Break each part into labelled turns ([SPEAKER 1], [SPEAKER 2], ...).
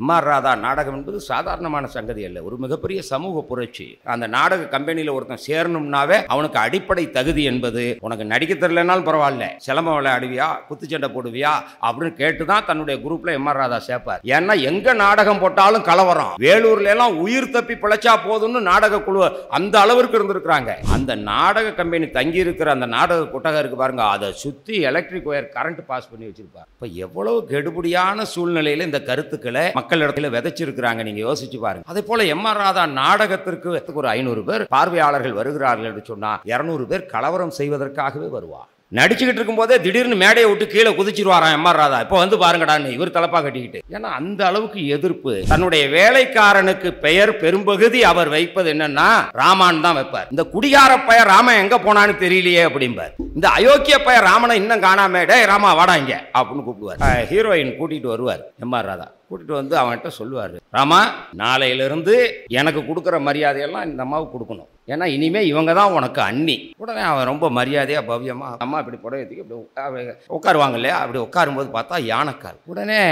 [SPEAKER 1] M R Radha நாடகம் என்பது சாதாரணமான சங்கதி அல்ல ஒரு மிகப்பெரிய சமூக புரட்சி அந்த நாடக கம்பெனியில் ஒருத்தன் சேரணும்னாவே அவனுக்கு அடிப்படை தகுதி என்பது உனக்கு நடிக்க தெரியலனாலும் பரவாயில்ல சிலம்பம் விளையாடுவியா குத்துச்சண்டை போடுவியா அப்படின்னு கேட்டு தான் தன்னுடைய குரூப்ல எம் ஆர் ராதா சேர்ப்பார் ஏன்னா எங்க நாடகம் போட்டாலும் கலவரம் வேலூர்ல எல்லாம் உயிர் தப்பி பிழைச்சா போதும்னு நாடக குழு அந்த அளவிற்கு இருந்திருக்கிறாங்க அந்த நாடக கம்பெனி தங்கி இருக்கிற அந்த நாடக கொட்டகம் இருக்கு பாருங்க அதை சுத்தி எலக்ட்ரிக் ஒயர் கரண்ட் பாஸ் பண்ணி வச்சிருப்பார் இப்போ எவ்வளவு கெடுபடியான சூழ்நிலையில இந்த கருத்துக்களை மக்கள் இடத்துல விதைச்சிருக்கிறாங்க நீங்கள் யோசிச்சு பாருங்க அதே போல எம் ஆர் ராதா நாடகத்திற்கு ஒரு ஐநூறு பேர் பார்வையாளர்கள் வருகிறார்கள் என்று சொன்னால் இரநூறு பேர் கலவரம் செய்வதற்காகவே வருவார் நடிச்சுக்கிட்டு இருக்கும்போதே திடீர்னு மேடையை விட்டு கீழே குதிச்சிருவாராம் எம் ஆர் ராதா இப்போ வந்து பாருங்கடான்னு இவர் தலப்பா கட்டிக்கிட்டு ஏன்னா அந்த அளவுக்கு எதிர்ப்பு தன்னுடைய வேலைக்காரனுக்கு பெயர் பெரும்பகுதி அவர் வைப்பது என்னன்னா ராமான் தான் வைப்பார் இந்த குடிகார பய ராமன் எங்க போனான்னு தெரியலையே அப்படிம்பார் இந்த அயோக்கிய பய ராமனை இன்னும் காணாமே டே ராமா இங்க அப்படின்னு கூப்பிடுவார் ஹீரோயின் கூட்டிகிட்டு வருவார் எம் ஆர் ராதா கூட்டிகிட்டு வந்து அவன்கிட்ட சொல்லுவார் ராமா நாளையிலிருந்து எனக்கு கொடுக்குற மரியாதையெல்லாம் இந்த அம்மாவுக்கு கொடுக்கணும் ஏன்னா இனிமேல் இவங்க தான் உனக்கு அண்ணி உடனே அவன் ரொம்ப மரியாதையாக பவ்யமாக அம்மா இப்படி புடவைத்துக்கு இப்படி உட்காருவாங்க இல்லையா அப்படி உட்காரும்போது பார்த்தா யானைக்கால் உடனே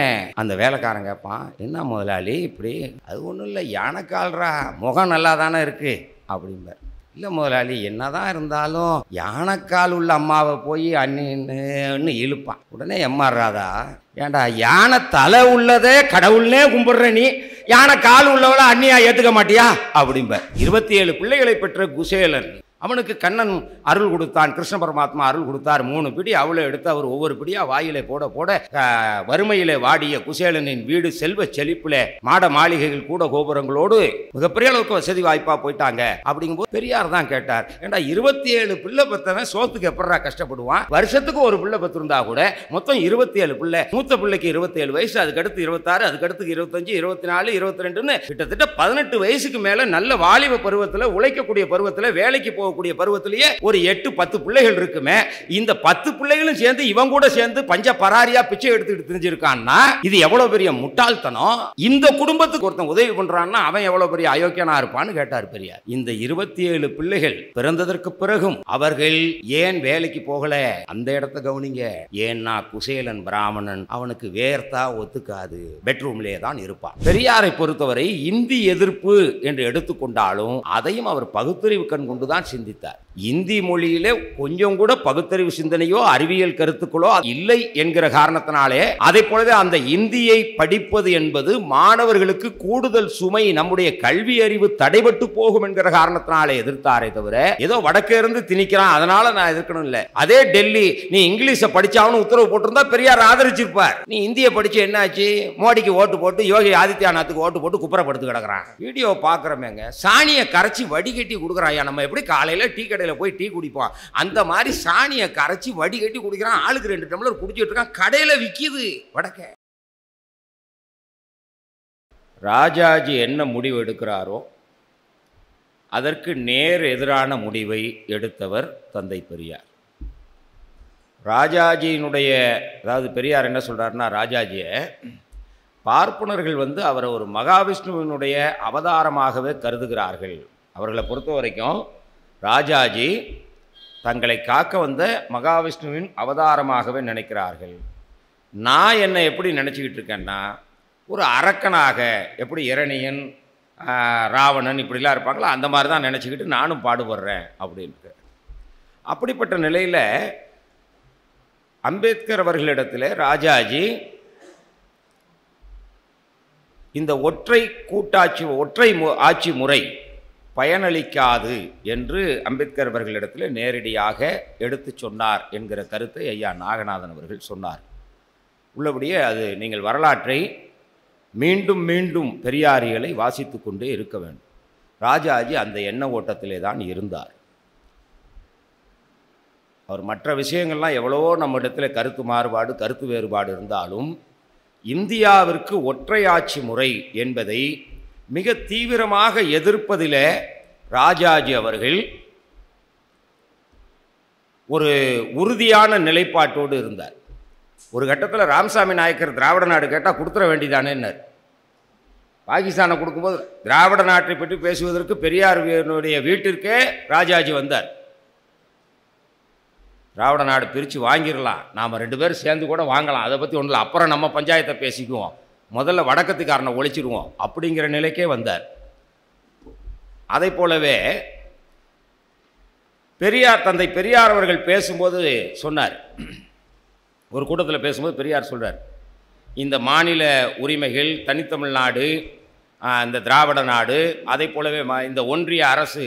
[SPEAKER 1] அந்த வேலைக்காரன் கேட்பான் என்ன முதலாளி இப்படி அது ஒன்றும் இல்லை யானைக்கால்ரா முகம் நல்லா தானே இருக்குது அப்படிம்பார் இல்லை முதலாளி என்ன தான் இருந்தாலும் யானைக்கால் உள்ள அம்மாவை போய் அண்ணின்னு இழுப்பான் உடனே எம்ஆர் ராதா ஏண்டா யானை தலை உள்ளதே கடவுள்னே கும்பிடுற நீ யானை கால் உள்ளவளை அன்னியா ஏற்றுக்க மாட்டியா அப்படிம்ப இருபத்தி ஏழு பிள்ளைகளை பெற்ற குசேலன் அவனுக்கு கண்ணன் அருள் கொடுத்தான் கிருஷ்ண பரமாத்மா அருள் கொடுத்தார் மூணு பிடி அவளை எடுத்து அவர் ஒவ்வொரு பிடியாக வாயிலை போட போட வறுமையிலே வாடிய குசேலனின் வீடு செல்வ செழிப்பில் மாட மாளிகைகள் கூட கோபுரங்களோடு மிகப்பெரிய அளவுக்கு வசதி வாய்ப்பாக போயிட்டாங்க அப்படிங்கும்போது பெரியார் தான் கேட்டார் ஏன்டா இருபத்தி ஏழு பிள்ளை பத்தவன் சோத்துக்கு எப்படா கஷ்டப்படுவான் வருஷத்துக்கு ஒரு பிள்ளை பத்திருந்தா கூட மொத்தம் இருபத்தி ஏழு பிள்ளை மூத்த பிள்ளைக்கு இருபத்தி ஏழு வயசு அதுக்கடுத்து இருபத்தாறு அதுக்கடுத்து இருபத்தஞ்சு இருபத்தி நாலு இருபத்தி ரெண்டுன்னு கிட்டத்தட்ட பதினெட்டு வயசுக்கு மேலே நல்ல வாலிப பருவத்தில் உழைக்கக்கூடிய பருவத்தில் வேலைக்கு போ போகக்கூடிய பருவத்திலேயே ஒரு எட்டு பத்து பிள்ளைகள் இருக்குமே இந்த பத்து பிள்ளைகளும் சேர்ந்து இவன் கூட சேர்ந்து பஞ்ச பராரியா பிச்சை எடுத்துக்கிட்டு தெரிஞ்சிருக்கான்னா இது எவ்வளவு பெரிய முட்டாள்தனம் இந்த குடும்பத்துக்கு ஒருத்தன் உதவி பண்றான்னா அவன் எவ்வளவு பெரிய அயோக்கியனா இருப்பான்னு கேட்டார் பெரியார் இந்த இருபத்தி ஏழு பிள்ளைகள் பிறந்ததற்கு பிறகும் அவர்கள் ஏன் வேலைக்கு போகல அந்த இடத்த கவனிங்க ஏன்னா குசேலன் பிராமணன் அவனுக்கு வேர்த்தா ஒத்துக்காது பெட்ரூம்லேயே தான் இருப்பான் பெரியாரை பொறுத்தவரை இந்தி எதிர்ப்பு என்று எடுத்துக்கொண்டாலும் அதையும் அவர் பகுத்தறிவு கண் கொண்டுதான் சிந்தித்தார் இந்தி மொழியிலே கொஞ்சம் கூட பகுத்தறிவு சிந்தனையோ அறிவியல் கருத்துக்களோ இல்லை என்கிற காரணத்தினாலே அதை போலவே அந்த இந்தியை படிப்பது என்பது மாணவர்களுக்கு கூடுதல் சுமை நம்முடைய கல்வி அறிவு தடைபட்டு போகும் என்கிற காரணத்தினாலே எதிர்த்தாரே தவிர ஏதோ வடக்கே இருந்து திணிக்கிறான் அதனால நான் எதிர்க்கணும் இல்லை அதே டெல்லி நீ இங்கிலீஷை படிச்சாவும் உத்தரவு போட்டிருந்தா பெரியார் ஆதரிச்சிருப்பார் நீ இந்தியை படிச்சு என்னாச்சு மோடிக்கு ஓட்டு போட்டு யோகி ஆதித்யநாத்துக்கு ஓட்டு போட்டு குப்பரப்படுத்து கிடக்குறான் வீடியோ பாக்குறமேங்க சாணியை கரைச்சி வடிகட்டி கொடுக்குறாயா நம்ம எப்படி காலையில் டீ கடை கடையில் போய் டீ குடிப்பான் அந்த மாதிரி சாணியை கரைச்சி வடிகட்டி குடிக்கிறான் ஆளுக்கு ரெண்டு டம்ளர் குடிச்சிட்டு இருக்கான் கடையில் விற்கிது வடக்க ராஜாஜி என்ன முடிவு எடுக்கிறாரோ அதற்கு நேர் எதிரான முடிவை எடுத்தவர் தந்தை பெரியார் ராஜாஜியினுடைய அதாவது பெரியார் என்ன சொல்கிறாருன்னா ராஜாஜியை பார்ப்பனர்கள் வந்து அவரை ஒரு மகாவிஷ்ணுவினுடைய அவதாரமாகவே கருதுகிறார்கள் அவர்களை பொறுத்த வரைக்கும் ராஜாஜி தங்களை காக்க வந்த மகாவிஷ்ணுவின் அவதாரமாகவே நினைக்கிறார்கள் நான் என்னை எப்படி நினச்சிக்கிட்டு இருக்கேன்னா ஒரு அரக்கனாக எப்படி இரணியன் ராவணன் இப்படிலாம் இருப்பாங்களோ அந்த மாதிரி தான் நினச்சிக்கிட்டு நானும் பாடுபடுறேன் அப்படின்ட்டு அப்படிப்பட்ட நிலையில் அம்பேத்கர் அவர்களிடத்தில் ராஜாஜி இந்த ஒற்றை கூட்டாட்சி ஒற்றை ஆட்சி முறை பயனளிக்காது என்று அம்பேத்கர் அவர்களிடத்தில் நேரடியாக எடுத்து சொன்னார் என்கிற கருத்தை ஐயா நாகநாதன் அவர்கள் சொன்னார் உள்ளபடியே அது நீங்கள் வரலாற்றை மீண்டும் மீண்டும் பெரியாரிகளை வாசித்து கொண்டே இருக்க வேண்டும் ராஜாஜி அந்த எண்ண ஓட்டத்திலே தான் இருந்தார் அவர் மற்ற விஷயங்கள்லாம் எவ்வளவோ நம்ம இடத்துல கருத்து மாறுபாடு கருத்து வேறுபாடு இருந்தாலும் இந்தியாவிற்கு ஒற்றையாட்சி முறை என்பதை மிக தீவிரமாக எதிர்ப்பதில் ராஜாஜி அவர்கள் ஒரு உறுதியான நிலைப்பாட்டோடு இருந்தார் ஒரு கட்டத்தில் ராமசாமி நாயக்கர் திராவிட நாடு கேட்டால் கொடுத்துட வேண்டியதானேன்னார் பாகிஸ்தானை கொடுக்கும்போது திராவிட நாட்டை பற்றி பேசுவதற்கு பெரியாருடைய வீட்டிற்கே ராஜாஜி வந்தார் திராவிட நாடு பிரித்து வாங்கிடலாம் நாம் ரெண்டு பேரும் சேர்ந்து கூட வாங்கலாம் அதை பற்றி ஒன்றில் அப்புறம் நம்ம பஞ்சாயத்தை பேசிக்குவோம் முதல்ல வடக்கத்துக்காரனை ஒழிச்சிடுவோம் அப்படிங்கிற நிலைக்கே வந்தார் அதை போலவே பெரியார் தந்தை பெரியார் அவர்கள் பேசும்போது சொன்னார் ஒரு கூட்டத்தில் பேசும்போது பெரியார் சொல்கிறார் இந்த மாநில உரிமைகள் தனித்தமிழ்நாடு இந்த திராவிட நாடு அதை போலவே இந்த ஒன்றிய அரசு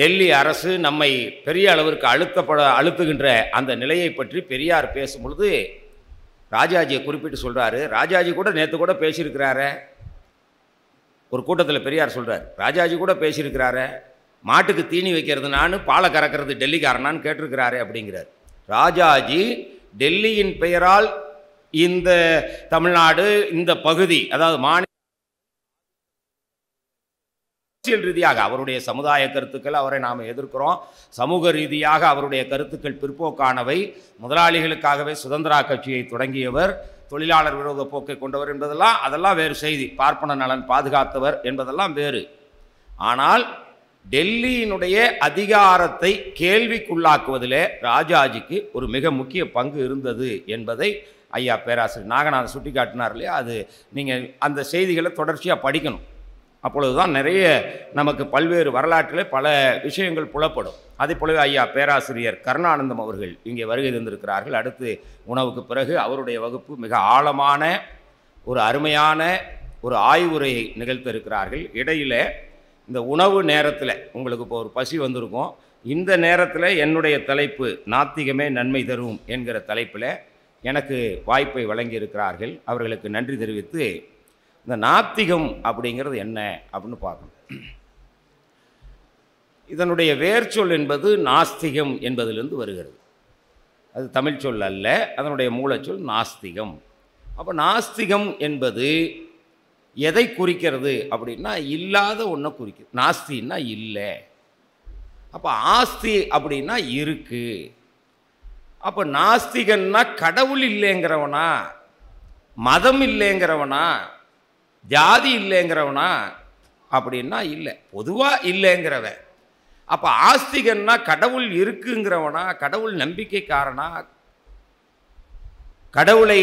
[SPEAKER 1] டெல்லி அரசு நம்மை பெரிய அளவிற்கு அழுத்தப்பட அழுத்துகின்ற அந்த நிலையை பற்றி பெரியார் பேசும்பொழுது ராஜாஜியை குறிப்பிட்டு சொல்கிறாரு ராஜாஜி கூட நேற்று கூட பேசியிருக்கிறாரு ஒரு கூட்டத்தில் பெரியார் சொல்கிறார் ராஜாஜி கூட பேசியிருக்கிறாரு மாட்டுக்கு தீனி வைக்கிறது நான் பாலை கறக்கிறது டெல்லிக்காரனான்னு கேட்டிருக்கிறாரு அப்படிங்கிறார் ராஜாஜி டெல்லியின் பெயரால் இந்த தமிழ்நாடு இந்த பகுதி அதாவது மாநில அரசியல் ரீதியாக அவருடைய சமுதாய கருத்துக்கள் அவரை நாம் எதிர்க்கிறோம் சமூக ரீதியாக அவருடைய கருத்துக்கள் பிற்போக்கானவை முதலாளிகளுக்காகவே சுதந்திரா கட்சியை தொடங்கியவர் தொழிலாளர் விரோத போக்கை கொண்டவர் என்பதெல்லாம் அதெல்லாம் வேறு செய்தி பார்ப்பன நலன் பாதுகாத்தவர் என்பதெல்லாம் வேறு ஆனால் டெல்லியினுடைய அதிகாரத்தை கேள்விக்குள்ளாக்குவதிலே ராஜாஜிக்கு ஒரு மிக முக்கிய பங்கு இருந்தது என்பதை ஐயா பேராசிரியர் நாகநாதன் சுட்டி காட்டினார் இல்லையா அது நீங்கள் அந்த செய்திகளை தொடர்ச்சியாக படிக்கணும் அப்பொழுதுதான் நிறைய நமக்கு பல்வேறு வரலாற்றில் பல விஷயங்கள் புலப்படும் அதே போலவே ஐயா பேராசிரியர் கருணானந்தம் அவர்கள் இங்கே வருகை தந்திருக்கிறார்கள் அடுத்து உணவுக்கு பிறகு அவருடைய வகுப்பு மிக ஆழமான ஒரு அருமையான ஒரு ஆய்வுரையை நிகழ்த்த இருக்கிறார்கள் இடையில் இந்த உணவு நேரத்தில் உங்களுக்கு இப்போ ஒரு பசி வந்திருக்கும் இந்த நேரத்தில் என்னுடைய தலைப்பு நாத்திகமே நன்மை தரும் என்கிற தலைப்பில் எனக்கு வாய்ப்பை வழங்கியிருக்கிறார்கள் அவர்களுக்கு நன்றி தெரிவித்து இந்த நாத்திகம் அப்படிங்கிறது என்ன அப்படின்னு பார்க்கணும் இதனுடைய வேர்ச்சொல் என்பது நாஸ்திகம் என்பதிலிருந்து வருகிறது அது தமிழ் சொல் அல்ல அதனுடைய மூலச்சொல் நாஸ்திகம் அப்போ நாஸ்திகம் என்பது எதை குறிக்கிறது அப்படின்னா இல்லாத ஒன்றை குறிக்கிறது நாஸ்தின்னா இல்லை அப்போ ஆஸ்தி அப்படின்னா இருக்குது அப்போ நாஸ்திகன்னா கடவுள் இல்லைங்கிறவனா மதம் இல்லைங்கிறவனா ஜாதி இல்லைங்கிறவனா அப்படின்னா இல்லை பொதுவாக இல்லைங்கிறவன் அப்போ ஆஸ்திகன்னா கடவுள் இருக்குங்கிறவனா கடவுள் நம்பிக்கைக்காரனா கடவுளை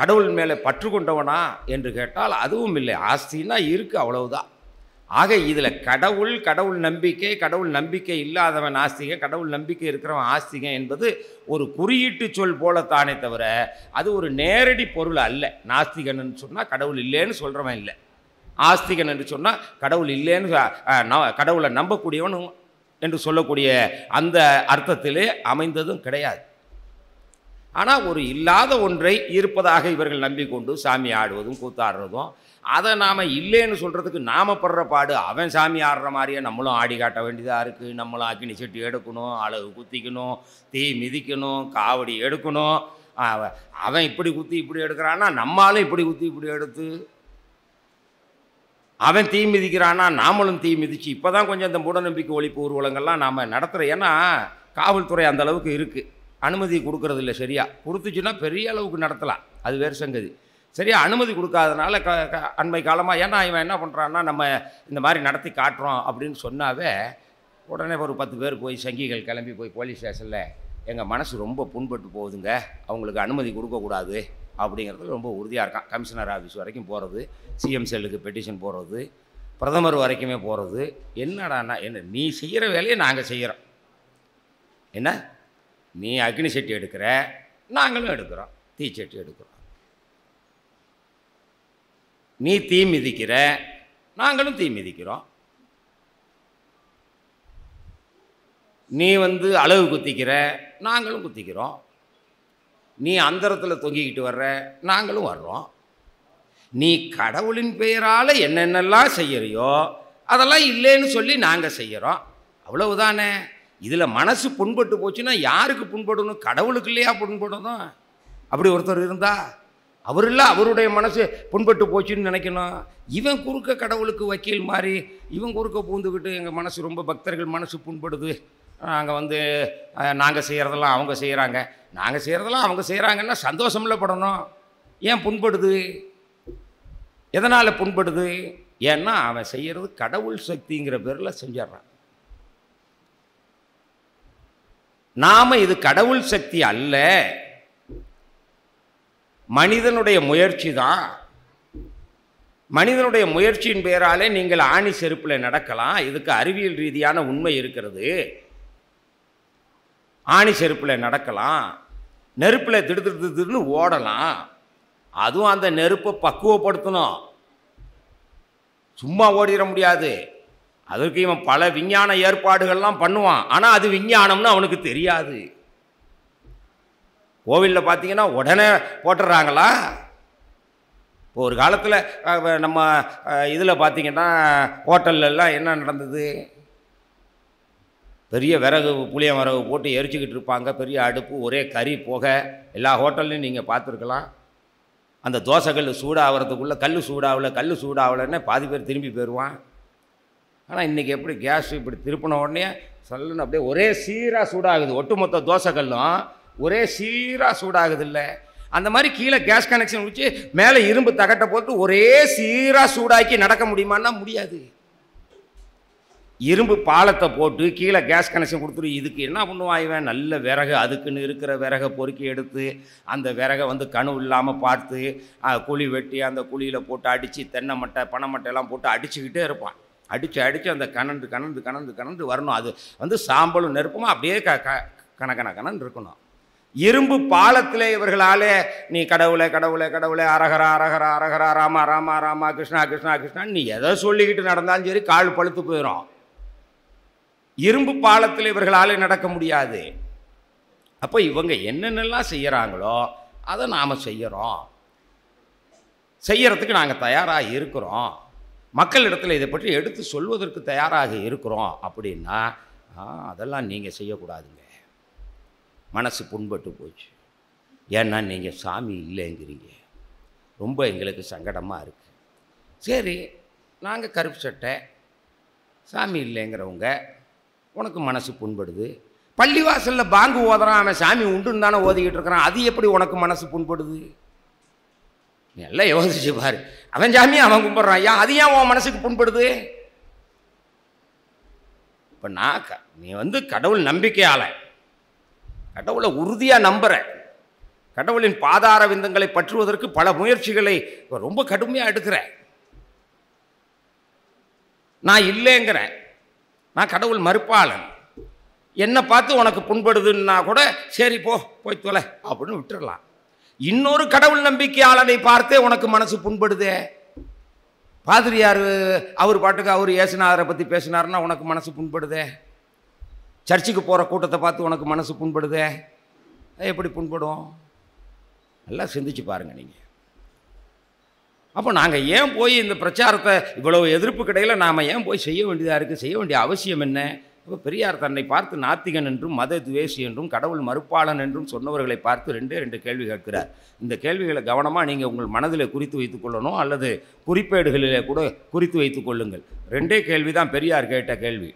[SPEAKER 1] கடவுள் மேலே பற்று கொண்டவனா என்று கேட்டால் அதுவும் இல்லை ஆஸ்தின்னா இருக்குது அவ்வளவுதான் ஆக இதில் கடவுள் கடவுள் நம்பிக்கை கடவுள் நம்பிக்கை இல்லாதவன் ஆஸ்திகம் கடவுள் நம்பிக்கை இருக்கிறவன் ஆஸ்திகம் என்பது ஒரு குறியீட்டு சொல் போலத்தானே தவிர அது ஒரு நேரடி பொருள் அல்ல நாஸ்திகன்னு சொன்னால் கடவுள் இல்லைன்னு சொல்கிறவன் இல்லை ஆஸ்திகன் என்று சொன்னால் கடவுள் இல்லைன்னு கடவுளை நம்பக்கூடியவன் என்று சொல்லக்கூடிய அந்த அர்த்தத்திலே அமைந்ததும் கிடையாது ஆனால் ஒரு இல்லாத ஒன்றை இருப்பதாக இவர்கள் நம்பிக்கொண்டு சாமி ஆடுவதும் கூத்தாடுறதும் அதை நாம் இல்லைன்னு சொல்கிறதுக்கு நாம் படுற பாடு அவன் சாமி ஆடுற மாதிரியே நம்மளும் ஆடி காட்ட வேண்டியதாக இருக்குது நம்மளும் அக்னி செட்டி எடுக்கணும் அழகு குத்திக்கணும் தீ மிதிக்கணும் காவடி எடுக்கணும் அவன் இப்படி குத்தி இப்படி எடுக்கிறான்னா நம்மளும் இப்படி குத்தி இப்படி எடுத்து அவன் தீ மிதிக்கிறான்னா நாமளும் தீ மிதிச்சு இப்போ தான் கொஞ்சம் இந்த மூடநம்பிக்கை ஒழிப்பு ஊர்வலங்கள்லாம் நாம் நடத்துகிற ஏன்னா காவல்துறை அந்தளவுக்கு இருக்குது அனுமதி கொடுக்கறதில்ல சரியாக கொடுத்துச்சுன்னா பெரிய அளவுக்கு நடத்தலாம் அது வேறு சங்கதி சரியாக அனுமதி கொடுக்காதனால க அண்மை காலமாக ஏன்னா இவன் என்ன பண்ணுறான்னா நம்ம இந்த மாதிரி நடத்தி காட்டுறோம் அப்படின்னு சொன்னாவே உடனே ஒரு பத்து பேர் போய் சங்கிகள் கிளம்பி போய் போலீஸ் ஸ்டேஷனில் எங்கள் மனசு ரொம்ப புண்பட்டு போகுதுங்க அவங்களுக்கு அனுமதி கொடுக்கக்கூடாது அப்படிங்கிறது ரொம்ப உறுதியாக இருக்கான் கமிஷனர் ஆஃபீஸ் வரைக்கும் போகிறது சிஎம் செல்லுக்கு பெட்டிஷன் போகிறது பிரதமர் வரைக்குமே போகிறது என்னடாண்ணா என்ன நீ செய்கிற வேலையை நாங்கள் செய்கிறோம் என்ன நீ அக்னி சட்டி எடுக்கிற நாங்களும் எடுக்கிறோம் தீச்சட்டி எடுக்கிறோம் நீ தீ மிதிக்கிற நாங்களும் தீ மிதிக்கிறோம் நீ வந்து அளவு குத்திக்கிற நாங்களும் குத்திக்கிறோம் நீ அந்தரத்தில் தொங்கிக்கிட்டு வர்ற நாங்களும் வர்றோம் நீ கடவுளின் பெயரால் என்னென்னலாம் செய்கிறியோ அதெல்லாம் இல்லைன்னு சொல்லி நாங்கள் செய்கிறோம் அவ்வளவுதானே இதில் மனசு புண்பட்டு போச்சுன்னா யாருக்கு புண்படணும் கடவுளுக்கு இல்லையா புண்படணும் அப்படி ஒருத்தர் இருந்தால் அவர் இல்லை அவருடைய மனசு புண்பட்டு போச்சுன்னு நினைக்கணும் இவன் குறுக்க கடவுளுக்கு வக்கீல் மாதிரி இவன் குறுக்க பூந்துக்கிட்டு எங்கள் மனசு ரொம்ப பக்தர்கள் மனசு புண்படுது நாங்கள் வந்து நாங்கள் செய்கிறதெல்லாம் அவங்க செய்கிறாங்க நாங்கள் செய்கிறதெல்லாம் அவங்க செய்கிறாங்கன்னா சந்தோஷமில்ல படணும் ஏன் புண்படுது எதனால் புண்படுது ஏன்னா அவன் செய்கிறது கடவுள் சக்திங்கிற பேரில் செஞ்சிட்றான் நாம் இது கடவுள் சக்தி அல்ல மனிதனுடைய முயற்சி தான் மனிதனுடைய முயற்சியின் பெயராலே நீங்கள் ஆணி செருப்பில் நடக்கலாம் இதுக்கு அறிவியல் ரீதியான உண்மை இருக்கிறது ஆணி செருப்பில் நடக்கலாம் நெருப்பில் திடுத்துன்னு ஓடலாம் அதுவும் அந்த நெருப்பை பக்குவப்படுத்தணும் சும்மா ஓடிட முடியாது அதற்கு இவன் பல விஞ்ஞான ஏற்பாடுகள்லாம் பண்ணுவான் ஆனால் அது விஞ்ஞானம்னு அவனுக்கு தெரியாது கோவிலில் பார்த்தீங்கன்னா உடனே போட்டுடுறாங்களா இப்போ ஒரு காலத்தில் நம்ம இதில் பார்த்திங்கன்னா ஹோட்டல்லாம் என்ன நடந்தது பெரிய விறகு புளிய விறகு போட்டு எரிச்சிக்கிட்டு இருப்பாங்க பெரிய அடுப்பு ஒரே கறி போக எல்லா ஹோட்டல்லையும் நீங்கள் பார்த்துருக்கலாம் அந்த தோசை கல் சூடாகிறதுக்குள்ளே கல் சூடாகலை கல் சூடாகலைன்னா பாதி பேர் திரும்பி போயிடுவான் ஆனால் இன்றைக்கி எப்படி கேஸ் இப்படி திருப்பின உடனே சொல்லணும் அப்படியே ஒரே சீராக சூடாகுது ஒட்டுமொத்த தோசை கல்லும் ஒரே சீராக சூடாகுது இல்லை அந்த மாதிரி கீழே கேஸ் கனெக்ஷன் வச்சு மேலே இரும்பு தகட்டை போட்டு ஒரே சீராக சூடாக்கி நடக்க முடியுமான்னா முடியாது இரும்பு பாலத்தை போட்டு கீழே கேஸ் கனெக்ஷன் கொடுத்துரு இதுக்கு என்ன பண்ணுவான் நல்ல விறகு அதுக்குன்னு இருக்கிற விறகை பொறுக்கி எடுத்து அந்த விறகை வந்து கணு இல்லாமல் பார்த்து குழி வெட்டி அந்த குழியில் போட்டு அடித்து தென்னை மட்டை பனை மட்டையெல்லாம் போட்டு அடிச்சுக்கிட்டே இருப்பான் அடித்து அடித்து அந்த கணந்து கணந்து கணந்து கணந்து வரணும் அது வந்து சாம்பலும் நெருப்புமா அப்படியே க கணக்கணக்கணன்னு இருக்கணும் இரும்பு பாலத்தில் இவர்களாலே நீ கடவுளை கடவுளை கடவுளை அரகரா அரகரா அரகரா ராமா ராமா ராமா கிருஷ்ணா கிருஷ்ணா கிருஷ்ணா நீ எதை சொல்லிக்கிட்டு நடந்தாலும் சரி கால் பழுத்து போயிடும் இரும்பு பாலத்தில் இவர்களாலே நடக்க முடியாது அப்போ இவங்க என்னென்னலாம் செய்கிறாங்களோ அதை நாம் செய்கிறோம் செய்கிறதுக்கு நாங்கள் தயாராக இருக்கிறோம் மக்களிடத்தில் இதை பற்றி எடுத்து சொல்வதற்கு தயாராக இருக்கிறோம் அப்படின்னா அதெல்லாம் நீங்கள் செய்யக்கூடாதுங்க மனசு புண்பட்டு போச்சு ஏன்னா நீங்கள் சாமி இல்லைங்கிறீங்க ரொம்ப எங்களுக்கு சங்கடமாக இருக்குது சரி நாங்கள் கருப்பு சட்டை சாமி இல்லைங்கிறவங்க உனக்கு மனசு புண்படுது பள்ளிவாசலில் பாங்கு ஓதுறான் அவன் சாமி உண்டுன்னு தானே ஓதிக்கிட்டு இருக்கிறான் அது எப்படி உனக்கு மனசு புண்படுது நல்லா யோசிச்சு பாரு அவன் சாமி அவன் கும்பிட்றான் ஐயா அது ஏன் உன் மனசுக்கு புண்படுது இப்போ நான் நீ வந்து கடவுள் நம்பிக்கையாளன் கடவுளை உறுதியாக நம்புகிறேன் கடவுளின் பாதார விந்தங்களை பற்றுவதற்கு பல முயற்சிகளை ரொம்ப கடுமையாக எடுக்கிறேன் நான் இல்லைங்கிறேன் நான் கடவுள் மறுப்பாளன் என்னை பார்த்து உனக்கு புண்படுதுன்னா கூட சரி போ போய் தொலை அப்படின்னு விட்டுடலாம் இன்னொரு கடவுள் நம்பிக்கையாளனை பார்த்தே உனக்கு மனசு புண்படுதே பாதிரியார் அவர் பாட்டுக்கு அவர் ஏசுனாரை பற்றி பேசினாருன்னா உனக்கு மனசு புண்படுதே சர்ச்சுக்கு போகிற கூட்டத்தை பார்த்து உனக்கு மனசு புண்படுதே எப்படி புண்படும் நல்லா சிந்திச்சு பாருங்கள் நீங்கள் அப்போ நாங்கள் ஏன் போய் இந்த பிரச்சாரத்தை இவ்வளவு எதிர்ப்பு கிடையில் நாம் ஏன் போய் செய்ய வேண்டியதாக இருக்குது செய்ய வேண்டிய அவசியம் என்ன அப்போ பெரியார் தன்னை பார்த்து நாத்திகன் என்றும் மத துவேசி என்றும் கடவுள் மறுப்பாளன் என்றும் சொன்னவர்களை பார்த்து ரெண்டே ரெண்டு கேள்வி கேட்கிறார் இந்த கேள்விகளை கவனமாக நீங்கள் உங்கள் மனதில் குறித்து வைத்துக்கொள்ளணும் கொள்ளணும் அல்லது குறிப்பேடுகளிலே கூட குறித்து வைத்துக்கொள்ளுங்கள் கொள்ளுங்கள் ரெண்டே கேள்வி தான் பெரியார் கேட்ட கேள்வி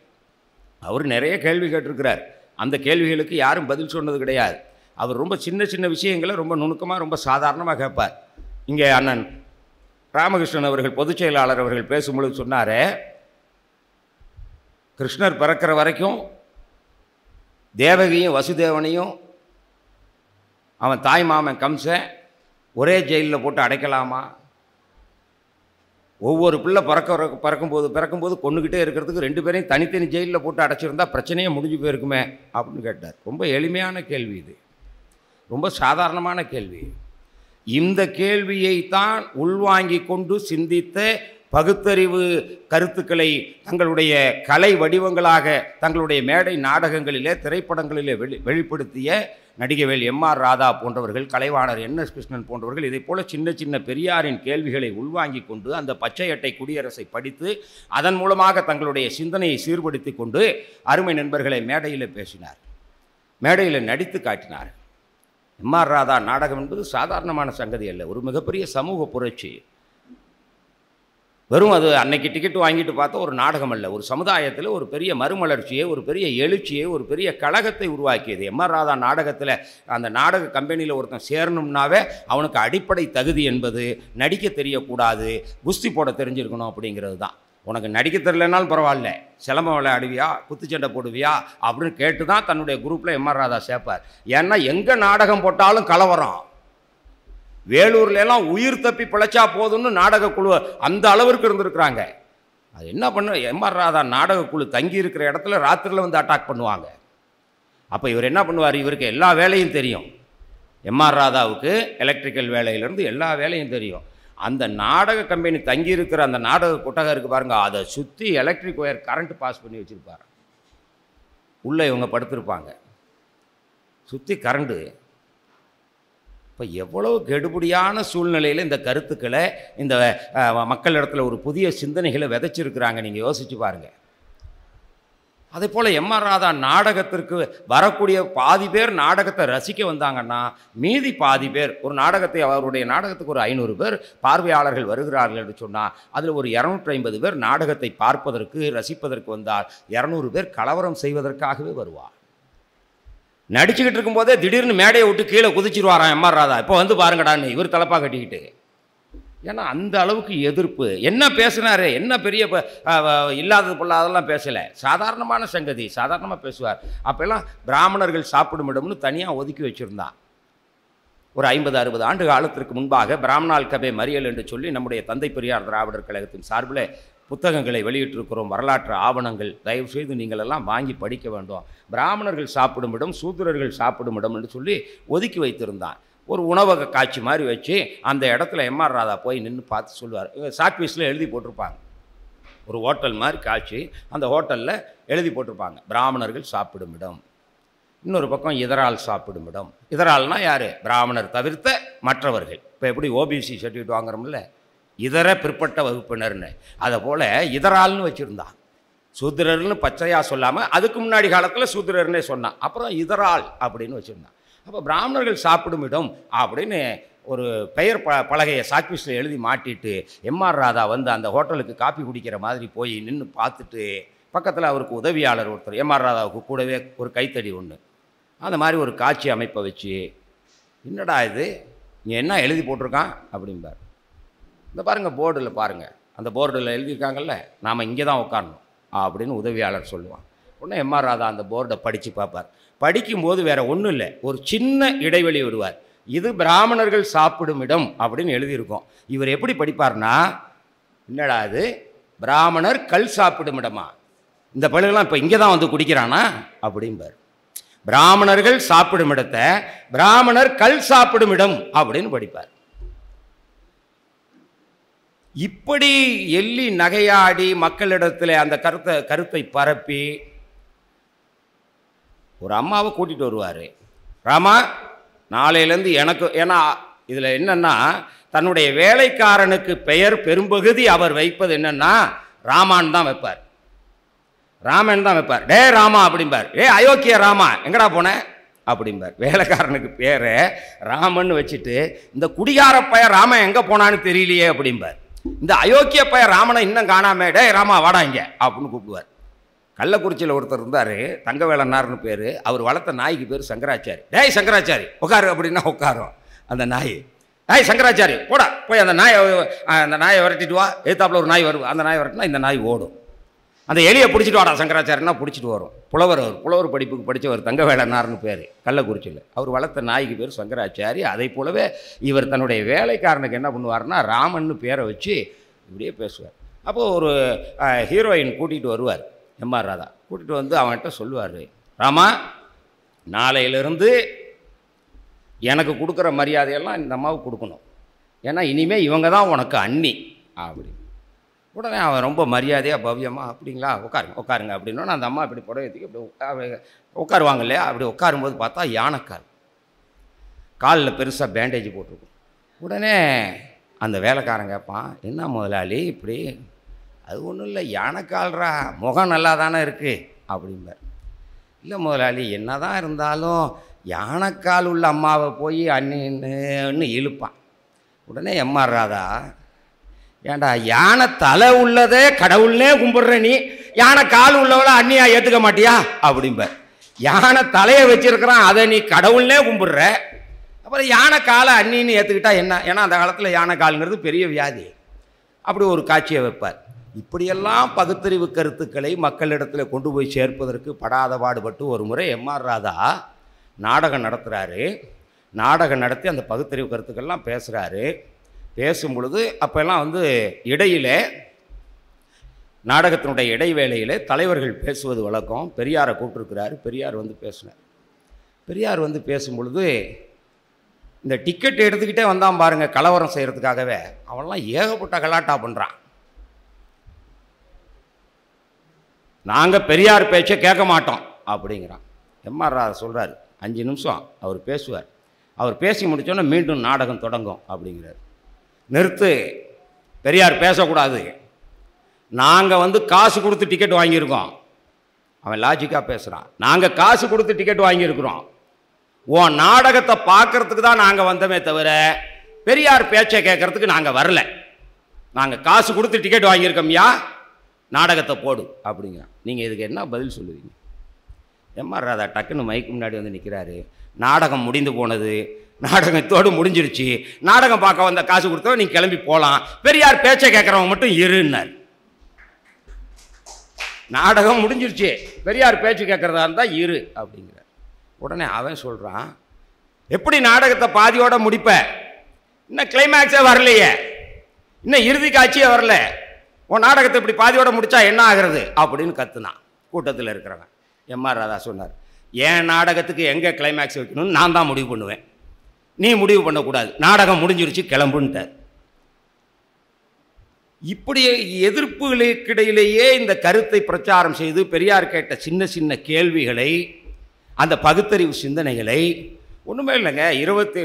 [SPEAKER 1] அவர் நிறைய கேள்வி கேட்டிருக்கிறார் அந்த கேள்விகளுக்கு யாரும் பதில் சொன்னது கிடையாது அவர் ரொம்ப சின்ன சின்ன விஷயங்களை ரொம்ப நுணுக்கமாக ரொம்ப சாதாரணமாக கேட்பார் இங்கே அண்ணன் ராமகிருஷ்ணன் அவர்கள் பொதுச் செயலாளர் அவர்கள் பேசும்பொழுது சொன்னார் கிருஷ்ணர் பிறக்கிற வரைக்கும் தேவகியும் வசுதேவனையும் அவன் தாய் மாமன் கம்சன் ஒரே ஜெயிலில் போட்டு அடைக்கலாமா ஒவ்வொரு பிள்ளை பிறக்க பிறக்கும்போது பிறக்கும்போது கொண்டுக்கிட்டே இருக்கிறதுக்கு ரெண்டு பேரையும் தனித்தனி ஜெயிலில் போட்டு அடைச்சிருந்தா பிரச்சனையே முடிஞ்சு போயிருக்குமே அப்படின்னு கேட்டார் ரொம்ப எளிமையான கேள்வி இது ரொம்ப சாதாரணமான கேள்வி இந்த கேள்வியை தான் உள்வாங்கி கொண்டு சிந்தித்த பகுத்தறிவு கருத்துக்களை தங்களுடைய கலை வடிவங்களாக தங்களுடைய மேடை நாடகங்களிலே திரைப்படங்களிலே வெளி வெளிப்படுத்திய நடிகவேல் எம் ஆர் ராதா போன்றவர்கள் கலைவாணர் என் எஸ் கிருஷ்ணன் போன்றவர்கள் இதை போல சின்ன சின்ன பெரியாரின் கேள்விகளை உள்வாங்கி கொண்டு அந்த பச்சை அட்டை குடியரசை படித்து அதன் மூலமாக தங்களுடைய சிந்தனையை சீர்படுத்தி கொண்டு அருமை நண்பர்களை மேடையில் பேசினார் மேடையில் நடித்து காட்டினார் எம் ஆர் ராதா நாடகம் என்பது சாதாரணமான சங்கதி அல்ல ஒரு மிகப்பெரிய சமூக புரட்சி வெறும் அது அன்னைக்கு டிக்கெட் வாங்கிட்டு பார்த்தா ஒரு நாடகம் அல்ல ஒரு சமுதாயத்தில் ஒரு பெரிய மறுமலர்ச்சியை ஒரு பெரிய எழுச்சியை ஒரு பெரிய கழகத்தை உருவாக்கியது ஆர் ராதா நாடகத்தில் அந்த நாடக கம்பெனியில் ஒருத்தன் சேரணும்னாவே அவனுக்கு அடிப்படை தகுதி என்பது நடிக்க தெரியக்கூடாது குஸ்தி போட தெரிஞ்சிருக்கணும் அப்படிங்கிறது தான் உனக்கு நடிக்க தெரியலனாலும் பரவாயில்ல சிலம்பம் விளையாடுவியா குத்துச்சண்டை போடுவியா அப்படின்னு கேட்டு தான் தன்னுடைய குரூப்பில் எம்ஆர் ராதா சேர்ப்பார் ஏன்னா எங்கே நாடகம் போட்டாலும் கலவரம் வேலூர்ல எல்லாம் உயிர் தப்பி பிழைச்சா போதும்னு நாடக குழு அந்த அளவிற்கு இருந்திருக்கிறாங்க அது என்ன பண்ண எம்ஆர் ராதா நாடக குழு தங்கி இருக்கிற இடத்துல ராத்திரியில் வந்து அட்டாக் பண்ணுவாங்க அப்போ இவர் என்ன பண்ணுவார் இவருக்கு எல்லா வேலையும் தெரியும் எம்ஆர் ராதாவுக்கு எலக்ட்ரிக்கல் வேலையிலேருந்து எல்லா வேலையும் தெரியும் அந்த நாடக கம்பெனி தங்கி இருக்கிற அந்த நாடக கொட்டகம் இருக்குது பாருங்கள் அதை சுற்றி எலக்ட்ரிக் ஒயர் கரண்ட் பாஸ் பண்ணி வச்சுருப்பார் உள்ளே இவங்க படுத்திருப்பாங்க சுற்றி கரண்ட்டு இப்போ எவ்வளோ கெடுபடியான சூழ்நிலையில் இந்த கருத்துக்களை இந்த மக்களிடத்தில் ஒரு புதிய சிந்தனைகளை விதைச்சிருக்கிறாங்க நீங்கள் யோசித்து பாருங்கள் அதே போல் ஆர் ராதா நாடகத்திற்கு வரக்கூடிய பாதி பேர் நாடகத்தை ரசிக்க வந்தாங்கன்னா மீதி பாதி பேர் ஒரு நாடகத்தை அவருடைய நாடகத்துக்கு ஒரு ஐநூறு பேர் பார்வையாளர்கள் வருகிறார்கள் என்று சொன்னால் அதில் ஒரு இரநூற்றி ஐம்பது பேர் நாடகத்தை பார்ப்பதற்கு ரசிப்பதற்கு வந்தால் இரநூறு பேர் கலவரம் செய்வதற்காகவே வருவார் நடிச்சுக்கிட்டு இருக்கும்போதே திடீர்னு மேடையை விட்டு கீழே குதிச்சிருவாராம் எம்ஆர் ராதா இப்போ வந்து பாருங்கடான்னு இவர் தலைப்பாக கட்டிக்கிட்டு ஏன்னா அந்த அளவுக்கு எதிர்ப்பு என்ன பேசினார் என்ன பெரிய இல்லாதது அதெல்லாம் பேசலை சாதாரணமான சங்கதி சாதாரணமாக பேசுவார் அப்போல்லாம் பிராமணர்கள் சாப்பிடும் இடம்னு தனியாக ஒதுக்கி வச்சுருந்தான் ஒரு ஐம்பது அறுபது ஆண்டு காலத்திற்கு முன்பாக பிராமணால் கபே மறியல் என்று சொல்லி நம்முடைய தந்தை பெரியார் திராவிடர் கழகத்தின் சார்பில் புத்தகங்களை வெளியிட்டிருக்கிறோம் வரலாற்று ஆவணங்கள் தயவுசெய்து நீங்கள் எல்லாம் வாங்கி படிக்க வேண்டும் பிராமணர்கள் சாப்பிடும் இடம் சூத்திரர்கள் சாப்பிடும் இடம் என்று சொல்லி ஒதுக்கி வைத்திருந்தான் ஒரு உணவக காட்சி மாதிரி வச்சு அந்த இடத்துல எம்ஆர் ராதா போய் நின்று பார்த்து சொல்லுவார் சாக்பீஸில் எழுதி போட்டிருப்பாங்க ஒரு ஹோட்டல் மாதிரி காட்சி அந்த ஹோட்டலில் எழுதி போட்டிருப்பாங்க பிராமணர்கள் சாப்பிடும் இடம் இன்னொரு பக்கம் இதரால் சாப்பிடும் இடம் இதரால்னால் யார் பிராமணர் தவிர்த்த மற்றவர்கள் இப்போ எப்படி ஓபிசி சர்டிஃபிகேட் வாங்குறோம்ல இதர பிற்பட்ட வகுப்பினர்னு அதை போல் இதரால்னு வச்சுருந்தான் சூத்திரர்னு பச்சையாக சொல்லாமல் அதுக்கு முன்னாடி காலத்தில் சூத்திரர்னே சொன்னான் அப்புறம் இதரால் அப்படின்னு வச்சுருந்தான் அப்போ பிராமணர்கள் சாப்பிடும் இடம் அப்படின்னு ஒரு பெயர் ப பலகையை சாக்பீஸில் எழுதி மாட்டிட்டு எம்ஆர் ராதா வந்து அந்த ஹோட்டலுக்கு காப்பி குடிக்கிற மாதிரி போய் நின்று பார்த்துட்டு பக்கத்தில் அவருக்கு உதவியாளர் ஒருத்தர் எம்ஆர் ராதாவுக்கு கூடவே ஒரு கைத்தடி ஒன்று அந்த மாதிரி ஒரு காட்சி அமைப்பை வச்சு என்னடா இது நீ என்ன எழுதி போட்டிருக்கான் அப்படிம்பார் இந்த பாருங்கள் போர்டில் பாருங்கள் அந்த போர்டில் எழுதியிருக்காங்கல்ல நாம் இங்கே தான் உட்காரணும் அப்படின்னு உதவியாளர் சொல்லுவான் உடனே எம்ஆர் ராதா அந்த போர்டை படித்து பார்ப்பார் படிக்கும்போது வேறு ஒன்றும் இல்லை ஒரு சின்ன இடைவெளி விடுவார் இது பிராமணர்கள் சாப்பிடும் இடம் அப்படின்னு எழுதியிருக்கோம் இவர் எப்படி படிப்பார்னா என்னடா அது பிராமணர் கல் சாப்பிடும் இடமா இந்த பழுகெல்லாம் இப்போ இங்கே தான் வந்து குடிக்கிறானா அப்படிம்பார் பிராமணர்கள் சாப்பிடும் இடத்தை பிராமணர் கல் சாப்பிடும் இடம் அப்படின்னு படிப்பார் இப்படி எள்ளி நகையாடி மக்களிடத்தில் அந்த கருத்தை கருத்தை பரப்பி ஒரு அம்மாவை கூட்டிகிட்டு வருவார் ராமா நாளையிலேருந்து எனக்கு ஏன்னா இதில் என்னென்னா தன்னுடைய வேலைக்காரனுக்கு பெயர் பெரும்பகுதி அவர் வைப்பது என்னென்னா ராமான் தான் வைப்பார் ராமன் தான் வைப்பார் டே ராமா அப்படிம்பார் ஏ அயோக்கிய ராமா எங்கடா போனேன் அப்படிம்பார் வேலைக்காரனுக்கு பேரை ராமன் வச்சுட்டு இந்த குடிகார பையன் ராமன் எங்கே போனான்னு தெரியலையே அப்படிம்பார் இந்த அயோக்கிய பையன் ராமனை இன்னும் காணாமே டே ராமா வாடா இங்கே அப்படின்னு கூப்பிடுவார் கள்ளக்குறிச்சியில் ஒருத்தர் இருந்தார் தங்கவேளன்னார்னு பேர் அவர் வளர்த்த நாய்க்கு பேர் சங்கராச்சாரி டேய் சங்கராச்சாரி உட்காரு அப்படின்னா உட்காரும் அந்த நாய் ஏய் சங்கராச்சாரி போடா போய் அந்த நாயை அந்த நாயை விரட்டிட்டு வா எதிர்த்தாப்புல ஒரு நாய் வரும் அந்த நாயை விரட்டினா இந்த நாய் ஓடும் அந்த எலியை பிடிச்சிட்டு வாடா சங்கராச்சாரியனா பிடிச்சிட்டு வரும் புலவர் அவர் புலவர் படிப்புக்கு படித்தவர் தங்க வேளனார்னு பேர் கள்ளக்குறிச்சியில் அவர் வளர்த்த நாய்க்கு பேர் சங்கராச்சாரி அதை போலவே இவர் தன்னுடைய வேலைக்காரனுக்கு என்ன பண்ணுவார்னா ராமன்னு பேரை வச்சு இப்படியே பேசுவார் அப்போது ஒரு ஹீரோயின் கூட்டிகிட்டு வருவார் எம்ஆர் ராதா கூட்டிகிட்டு வந்து அவன்கிட்ட சொல்லுவார் ராமா நாளையிலிருந்து எனக்கு கொடுக்குற மரியாதையெல்லாம் இந்த அம்மாவுக்கு கொடுக்கணும் ஏன்னா இனிமேல் இவங்க தான் உனக்கு அண்ணி அப்படி உடனே அவன் ரொம்ப மரியாதையாக பவ்யமாக அப்படிங்களா உட்காருங்க உட்காருங்க அப்படின்னா அந்த அம்மா இப்படி புடவை தூக்கி இப்படி உட்காருவாங்க இல்லையா அப்படி உட்காரும்போது பார்த்தா யானைக்கால் காலில் பெருசாக பேண்டேஜ் போட்டிருக்கும் உடனே அந்த வேலைக்காரன் கேட்பான் என்ன முதலாளி இப்படி அது ஒன்றும் இல்லை யானைக்கால்ரா முகம் நல்லா தானே இருக்குது அப்படிம்பார் இல்லை முதலாளி என்ன தான் இருந்தாலும் யானைக்கால் உள்ள அம்மாவை போய் அண்ணின்னு இழுப்பான் உடனே எம்ஆர் ராதா ஏண்டா யானை தலை உள்ளதே கடவுள்னே கும்பிடுற நீ யானை கால் உள்ளவள அண்ணியா ஏற்றுக்க மாட்டியா அப்படிம்ப யானை தலையை வச்சிருக்கிறான் அதை நீ கடவுள்னே கும்பிடுற அப்புறம் யானை காலை அண்ணின்னு ஏற்றுக்கிட்டா என்ன ஏன்னா அந்த காலத்தில் யானை காலுங்கிறது பெரிய வியாதி அப்படி ஒரு காட்சியை வைப்பார் இப்படியெல்லாம் பகுத்தறிவு கருத்துக்களை மக்களிடத்தில் கொண்டு போய் சேர்ப்பதற்கு படாத பாடுபட்டு ஒரு முறை எம்ஆர் ராதா நாடகம் நடத்துகிறாரு நாடகம் நடத்தி அந்த பகுத்தறிவு கருத்துக்கள்லாம் பேசுகிறாரு பேசும் பொழுது அப்போல்லாம் வந்து இடையிலே நாடகத்தினுடைய இடைவேளையிலே தலைவர்கள் பேசுவது வழக்கம் பெரியாரை கூப்பிட்டுருக்கிறார் பெரியார் வந்து பேசினார் பெரியார் வந்து பேசும் பொழுது இந்த டிக்கெட் எடுத்துக்கிட்டே வந்தான் பாருங்கள் கலவரம் செய்கிறதுக்காகவே அவன்லாம் ஏகப்பட்ட கலாட்டா பண்ணுறான் நாங்கள் பெரியார் பேச்சை கேட்க மாட்டோம் அப்படிங்கிறான் எம்ஆர் சொல்கிறார் அஞ்சு நிமிஷம் அவர் பேசுவார் அவர் பேசி முடித்தோன்னே மீண்டும் நாடகம் தொடங்கும் அப்படிங்கிறார் நிறுத்து பெரியார் பேசக்கூடாது நாங்கள் வந்து காசு கொடுத்து டிக்கெட் வாங்கியிருக்கோம் அவன் லாஜிக்காக பேசுகிறான் நாங்கள் காசு கொடுத்து டிக்கெட் வாங்கியிருக்கிறோம் ஓ நாடகத்தை பார்க்குறதுக்கு தான் நாங்கள் வந்தோமே தவிர பெரியார் பேச்சை கேட்குறதுக்கு நாங்கள் வரல நாங்கள் காசு கொடுத்து டிக்கெட் வாங்கியிருக்கோம்யா நாடகத்தை போடு அப்படிங்க நீங்கள் இதுக்கு என்ன பதில் சொல்லுவீங்க எம்மா ராதா டக்குன்னு மைக்கு முன்னாடி வந்து நிற்கிறாரு நாடகம் முடிந்து போனது நாடகத்தோடு முடிஞ்சிருச்சு நாடகம் பார்க்க வந்த காசு கொடுத்தவன் நீ கிளம்பி போகலாம் பெரியார் பேச்சை கேட்குறவங்க மட்டும் இருன்னார் நாடகம் முடிஞ்சிருச்சு பெரியார் பேச்சு கேட்குறதா இருந்தால் இரு அப்படிங்கிறார் உடனே அவன் சொல்கிறான் எப்படி நாடகத்தை பாதியோட முடிப்ப இன்னும் கிளைமேக்ஸே வரலையே இன்னும் இறுதி காட்சியே வரல உன் நாடகத்தை இப்படி பாதியோட முடித்தா என்ன ஆகிறது அப்படின்னு கத்துனான் கூட்டத்தில் இருக்கிறவன் எம் ஆர் ராதா சொன்னார் என் நாடகத்துக்கு எங்கே கிளைமேக்ஸ் வைக்கணும்னு நான் தான் முடிவு பண்ணுவேன் நீ முடிவு பண்ணக்கூடாது நாடகம் முடிஞ்சிருச்சு கிளம்புன்ட்டார் இப்படி எதிர்ப்புகளுக்கிடையிலேயே இந்த கருத்தை பிரச்சாரம் செய்து பெரியார் கேட்ட சின்ன சின்ன கேள்விகளை அந்த பகுத்தறிவு சிந்தனைகளை ஒன்றுமே இல்லைங்க இருபத்தி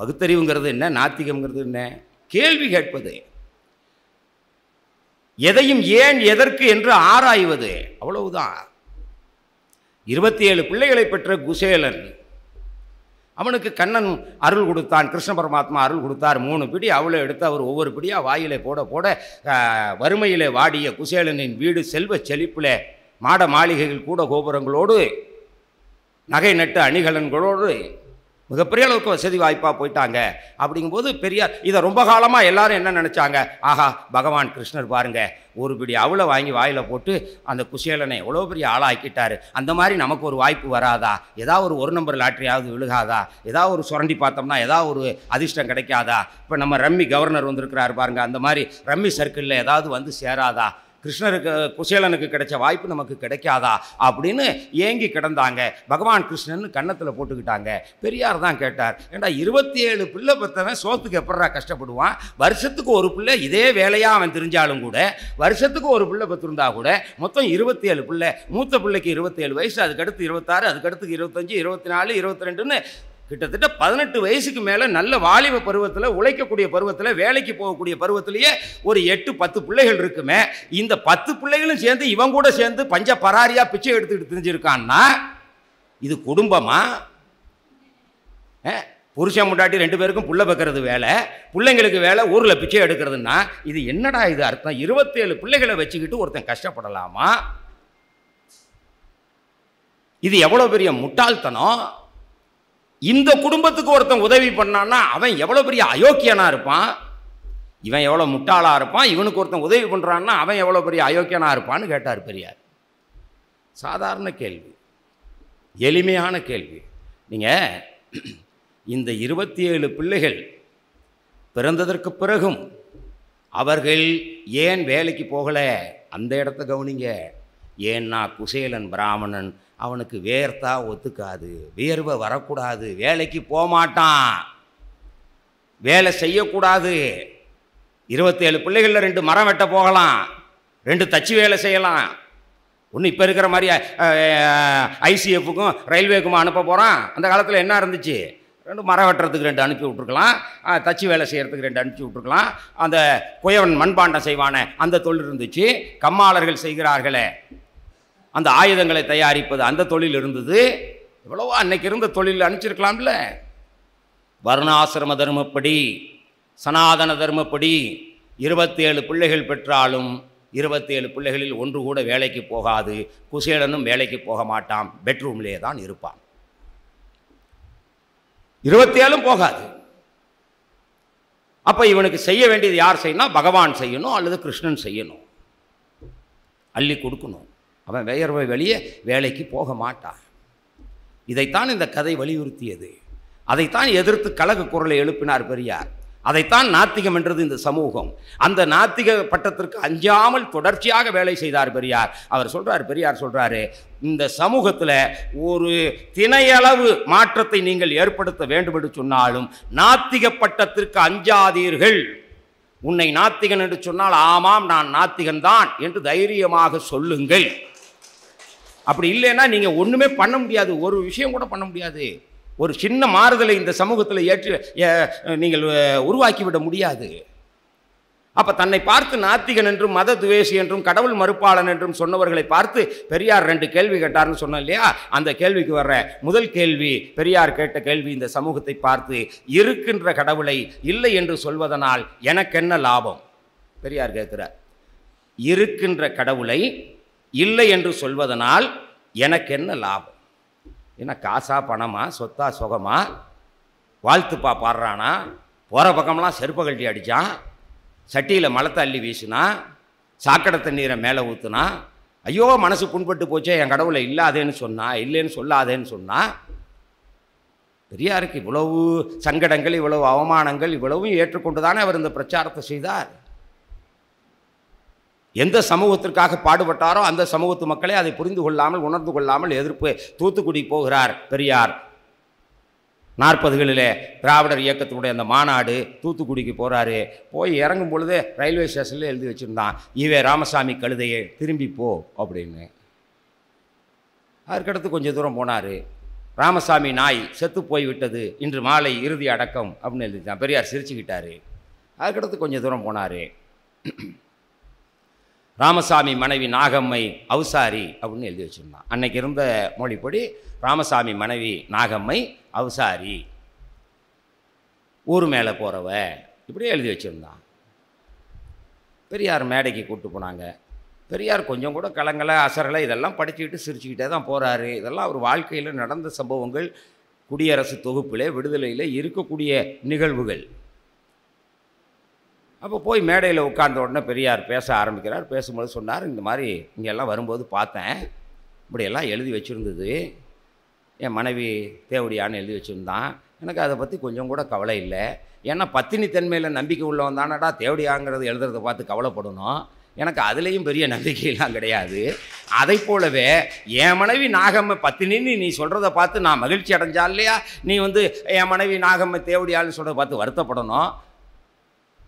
[SPEAKER 1] பகுத்தறிவுங்கிறது என்ன நாத்திகம்ங்கிறது என்ன கேள்வி கேட்பது எதையும் ஏன் எதற்கு என்று ஆராய்வது அவ்வளவுதான் இருபத்தி ஏழு பிள்ளைகளை பெற்ற குசேலன் அவனுக்கு கண்ணன் அருள் கொடுத்தான் கிருஷ்ண பரமாத்மா அருள் கொடுத்தார் மூணு பிடி அவளை எடுத்து அவர் ஒவ்வொரு பிடியாக வாயிலே போட போட வறுமையிலே வாடிய குசேலனின் வீடு செல்வ செழிப்பில் மாட மாளிகைகள் கூட கோபுரங்களோடு நகை நட்டு அணிகலன்களோடு மிகப்பெரிய அளவுக்கு வசதி வாய்ப்பாக போயிட்டாங்க அப்படிங்கும்போது பெரியார் இதை ரொம்ப காலமாக எல்லாரும் என்ன நினச்சாங்க ஆஹா பகவான் கிருஷ்ணர் பாருங்கள் ஒரு பிடி அவளை வாங்கி வாயில் போட்டு அந்த குசேலனை எவ்வளோ பெரிய ஆளாக்கிட்டாரு அந்த மாதிரி நமக்கு ஒரு வாய்ப்பு வராதா ஏதாவது ஒரு ஒரு நம்பர் லாட்ரியாவது விழுகாதா ஏதாவது ஒரு சுரண்டி பார்த்தோம்னா ஏதாவது ஒரு அதிர்ஷ்டம் கிடைக்காதா இப்போ நம்ம ரம்மி கவர்னர் வந்திருக்கிறாரு பாருங்கள் அந்த மாதிரி ரம்மி சர்க்கிளில் ஏதாவது வந்து சேராதா கிருஷ்ணருக்கு குசேலனுக்கு கிடைச்ச வாய்ப்பு நமக்கு கிடைக்காதா அப்படின்னு ஏங்கி கிடந்தாங்க பகவான் கிருஷ்ணன் கன்னத்தில் போட்டுக்கிட்டாங்க பெரியார் தான் கேட்டார் ஏண்டா இருபத்தி ஏழு பிள்ளை பற்றவன் சோத்துக்கு எப்படா கஷ்டப்படுவான் வருஷத்துக்கு ஒரு பிள்ளை இதே வேலையாக அவன் தெரிஞ்சாலும் கூட வருஷத்துக்கு ஒரு பிள்ளை பெற்றிருந்தா கூட மொத்தம் இருபத்தி ஏழு பிள்ளை மூத்த பிள்ளைக்கு இருபத்தேழு வயசு அதுக்கடுத்து இருபத்தாறு அதுக்கடுத்து இருபத்தஞ்சி இருபத்தி நாலு இருபத்தி ரெண்டுன்னு கிட்டத்தட்ட பதினெட்டு வயசுக்கு மேலே நல்ல வாலிப பருவத்தில் உழைக்கக்கூடிய பருவத்தில் வேலைக்கு போகக்கூடிய பருவத்திலேயே ஒரு எட்டு பத்து பிள்ளைகள் இருக்குமே இந்த பத்து பிள்ளைகளும் சேர்ந்து இவங்க கூட சேர்ந்து பஞ்ச பராரியாக பிச்சை எடுத்துக்கிட்டு தெரிஞ்சிருக்கான்னா இது குடும்பமா புருஷன் முண்டாட்டி ரெண்டு பேருக்கும் புள்ள வைக்கிறது வேலை பிள்ளைங்களுக்கு வேலை ஊரில் பிச்சை எடுக்கிறதுன்னா இது என்னடா இது அர்த்தம் இருபத்தேழு பிள்ளைகளை வச்சுக்கிட்டு ஒருத்தன் கஷ்டப்படலாமா இது எவ்வளோ பெரிய முட்டாள்தனம் இந்த குடும்பத்துக்கு ஒருத்தன் உதவி பண்ணான்னா அவன் எவ்வளோ பெரிய அயோக்கியனாக இருப்பான் இவன் எவ்வளோ முட்டாளாக இருப்பான் இவனுக்கு ஒருத்தன் உதவி பண்ணுறான்னா அவன் எவ்வளோ பெரிய அயோக்கியனாக இருப்பான்னு கேட்டார் பெரியார் சாதாரண கேள்வி எளிமையான கேள்வி நீங்கள் இந்த இருபத்தி ஏழு பிள்ளைகள் பிறந்ததற்கு பிறகும் அவர்கள் ஏன் வேலைக்கு போகலை அந்த இடத்த கவனிங்க ஏன்னா குசேலன் பிராமணன் அவனுக்கு வேர்த்தா ஒத்துக்காது வேர்வை வரக்கூடாது வேலைக்கு போகமாட்டான் வேலை செய்யக்கூடாது இருபத்தேழு பிள்ளைகளில் ரெண்டு மரம் வெட்ட போகலாம் ரெண்டு தச்சு வேலை செய்யலாம் ஒன்று இப்போ இருக்கிற மாதிரி ஐசிஎஃப்புக்கும் ரயில்வேக்கும் அனுப்ப போகிறான் அந்த காலத்தில் என்ன இருந்துச்சு ரெண்டு மரம் வெட்டுறதுக்கு ரெண்டு அனுப்பி விட்ருக்கலாம் தச்சு வேலை செய்கிறதுக்கு ரெண்டு அனுப்பிச்சி விட்ருக்கலாம் அந்த குயவன் மண்பாண்டம் செய்வானே அந்த தொழில் இருந்துச்சு கம்மாளர்கள் செய்கிறார்களே அந்த ஆயுதங்களை தயாரிப்பது அந்த தொழில் இருந்தது எவ்வளவோ அன்னைக்கு இருந்த தொழில் அனுப்பிச்சிருக்கலாம்ல வருணாசிரம தர்மப்படி சனாதன தர்மப்படி இருபத்தேழு பிள்ளைகள் பெற்றாலும் இருபத்தேழு பிள்ளைகளில் ஒன்று கூட வேலைக்கு போகாது குசேலனும் வேலைக்கு போக மாட்டான் பெட்ரூம்லேயே தான் இருப்பான் இருபத்தேழும் போகாது அப்போ இவனுக்கு செய்ய வேண்டியது யார் செய்யணும் பகவான் செய்யணும் அல்லது கிருஷ்ணன் செய்யணும் அள்ளி கொடுக்கணும் அவன் வேயர்வை வெளியே வேலைக்கு போக மாட்டான் இதைத்தான் இந்த கதை வலியுறுத்தியது அதைத்தான் எதிர்த்து கழக குரலை எழுப்பினார் பெரியார் அதைத்தான் நாத்திகம் என்றது இந்த சமூகம் அந்த நாத்திக பட்டத்திற்கு அஞ்சாமல் தொடர்ச்சியாக வேலை செய்தார் பெரியார் அவர் சொல்கிறார் பெரியார் சொல்கிறாரு இந்த சமூகத்தில் ஒரு திணையளவு மாற்றத்தை நீங்கள் ஏற்படுத்த வேண்டும் என்று சொன்னாலும் நாத்திக பட்டத்திற்கு அஞ்சாதீர்கள் உன்னை நாத்திகன் என்று சொன்னால் ஆமாம் நான் நாத்திகன்தான் என்று தைரியமாக சொல்லுங்கள் அப்படி இல்லைன்னா நீங்கள் ஒன்றுமே பண்ண முடியாது ஒரு விஷயம் கூட பண்ண முடியாது ஒரு சின்ன மாறுதலை இந்த சமூகத்தில் ஏற்று நீங்கள் உருவாக்கிவிட முடியாது அப்போ தன்னை பார்த்து நாத்திகன் என்றும் மத துவேசி என்றும் கடவுள் மறுப்பாளன் என்றும் சொன்னவர்களை பார்த்து பெரியார் ரெண்டு கேள்வி கேட்டார்னு சொன்னோம் இல்லையா அந்த கேள்விக்கு வர்ற முதல் கேள்வி பெரியார் கேட்ட கேள்வி இந்த சமூகத்தை பார்த்து இருக்கின்ற கடவுளை இல்லை என்று சொல்வதனால் எனக்கென்ன லாபம் பெரியார் கேட்கிறார் இருக்கின்ற கடவுளை இல்லை என்று சொல்வதனால் எனக்கு என்ன லாபம் ஏன்னா காசா பணமா சொத்தா சுகமா வாழ்த்துப்பா பாடுறானா போகிற பக்கம்லாம் செருப்பை அடித்தான் சட்டியில் மலை அள்ளி வீசினா சாக்கடை தண்ணீரை மேலே ஊற்றுனா ஐயோ மனசு புண்பட்டு போச்சே என் கடவுளை இல்லாதேன்னு சொன்னா இல்லைன்னு சொல்லாதேன்னு சொன்னா பெரியாருக்கு இவ்வளவு சங்கடங்கள் இவ்வளவு அவமானங்கள் இவ்வளவும் ஏற்றுக்கொண்டு தானே அவர் இந்த பிரச்சாரத்தை செய்தார் எந்த சமூகத்திற்காக பாடுபட்டாரோ அந்த சமூகத்து மக்களே அதை புரிந்து கொள்ளாமல் உணர்ந்து கொள்ளாமல் எதிர்ப்பு தூத்துக்குடி போகிறார் பெரியார் நாற்பதுகளிலே திராவிடர் இயக்கத்தினுடைய அந்த மாநாடு தூத்துக்குடிக்கு போகிறாரு போய் இறங்கும் பொழுது ரயில்வே ஸ்டேஷனில் எழுதி வச்சுருந்தான் இவே ராமசாமி கழுதையை திரும்பி போ அப்படின்னு அதுக்கடுத்து கொஞ்சம் தூரம் போனார் ராமசாமி நாய் செத்து போய்விட்டது இன்று மாலை இறுதி அடக்கம் அப்படின்னு எழுதிட்டான் பெரியார் சிரிச்சுக்கிட்டார் அதுக்கடுத்து கொஞ்சம் தூரம் போனார் ராமசாமி மனைவி நாகம்மை அவுசாரி அப்படின்னு எழுதி வச்சுருந்தான் அன்னைக்கு இருந்த மொழிப்படி ராமசாமி மனைவி நாகம்மை அவுசாரி ஊர் மேலே போகிறவ இப்படி எழுதி வச்சுருந்தான் பெரியார் மேடைக்கு கூப்பிட்டு போனாங்க பெரியார் கொஞ்சம் கூட கலங்கலை அசரலை இதெல்லாம் படிச்சுக்கிட்டு சிரிச்சுக்கிட்டே தான் போகிறாரு இதெல்லாம் அவர் வாழ்க்கையில் நடந்த சம்பவங்கள் குடியரசு தொகுப்பில் விடுதலையில் இருக்கக்கூடிய நிகழ்வுகள் அப்போ போய் மேடையில் உட்கார்ந்த உடனே பெரியார் பேச ஆரம்பிக்கிறார் பேசும்போது சொன்னார் இந்த மாதிரி இங்கெல்லாம் வரும்போது பார்த்தேன் இப்படியெல்லாம் எழுதி வச்சுருந்தது என் மனைவி தேவடியான்னு எழுதி வச்சுருந்தான் எனக்கு அதை பற்றி கொஞ்சம் கூட கவலை இல்லை ஏன்னா பத்தினி தன்மையில் நம்பிக்கை உள்ளவன் தானடா தேவடியாங்கிறது எழுதுறத பார்த்து கவலைப்படணும் எனக்கு அதுலேயும் பெரிய நம்பிக்கையெல்லாம் கிடையாது அதை போலவே என் மனைவி நாகம்ம பத்தினின்னு நீ சொல்கிறத பார்த்து நான் மகிழ்ச்சி அடைஞ்சா இல்லையா நீ வந்து என் மனைவி நாகம்ம தேவடியாள்னு சொல்கிறத பார்த்து வருத்தப்படணும்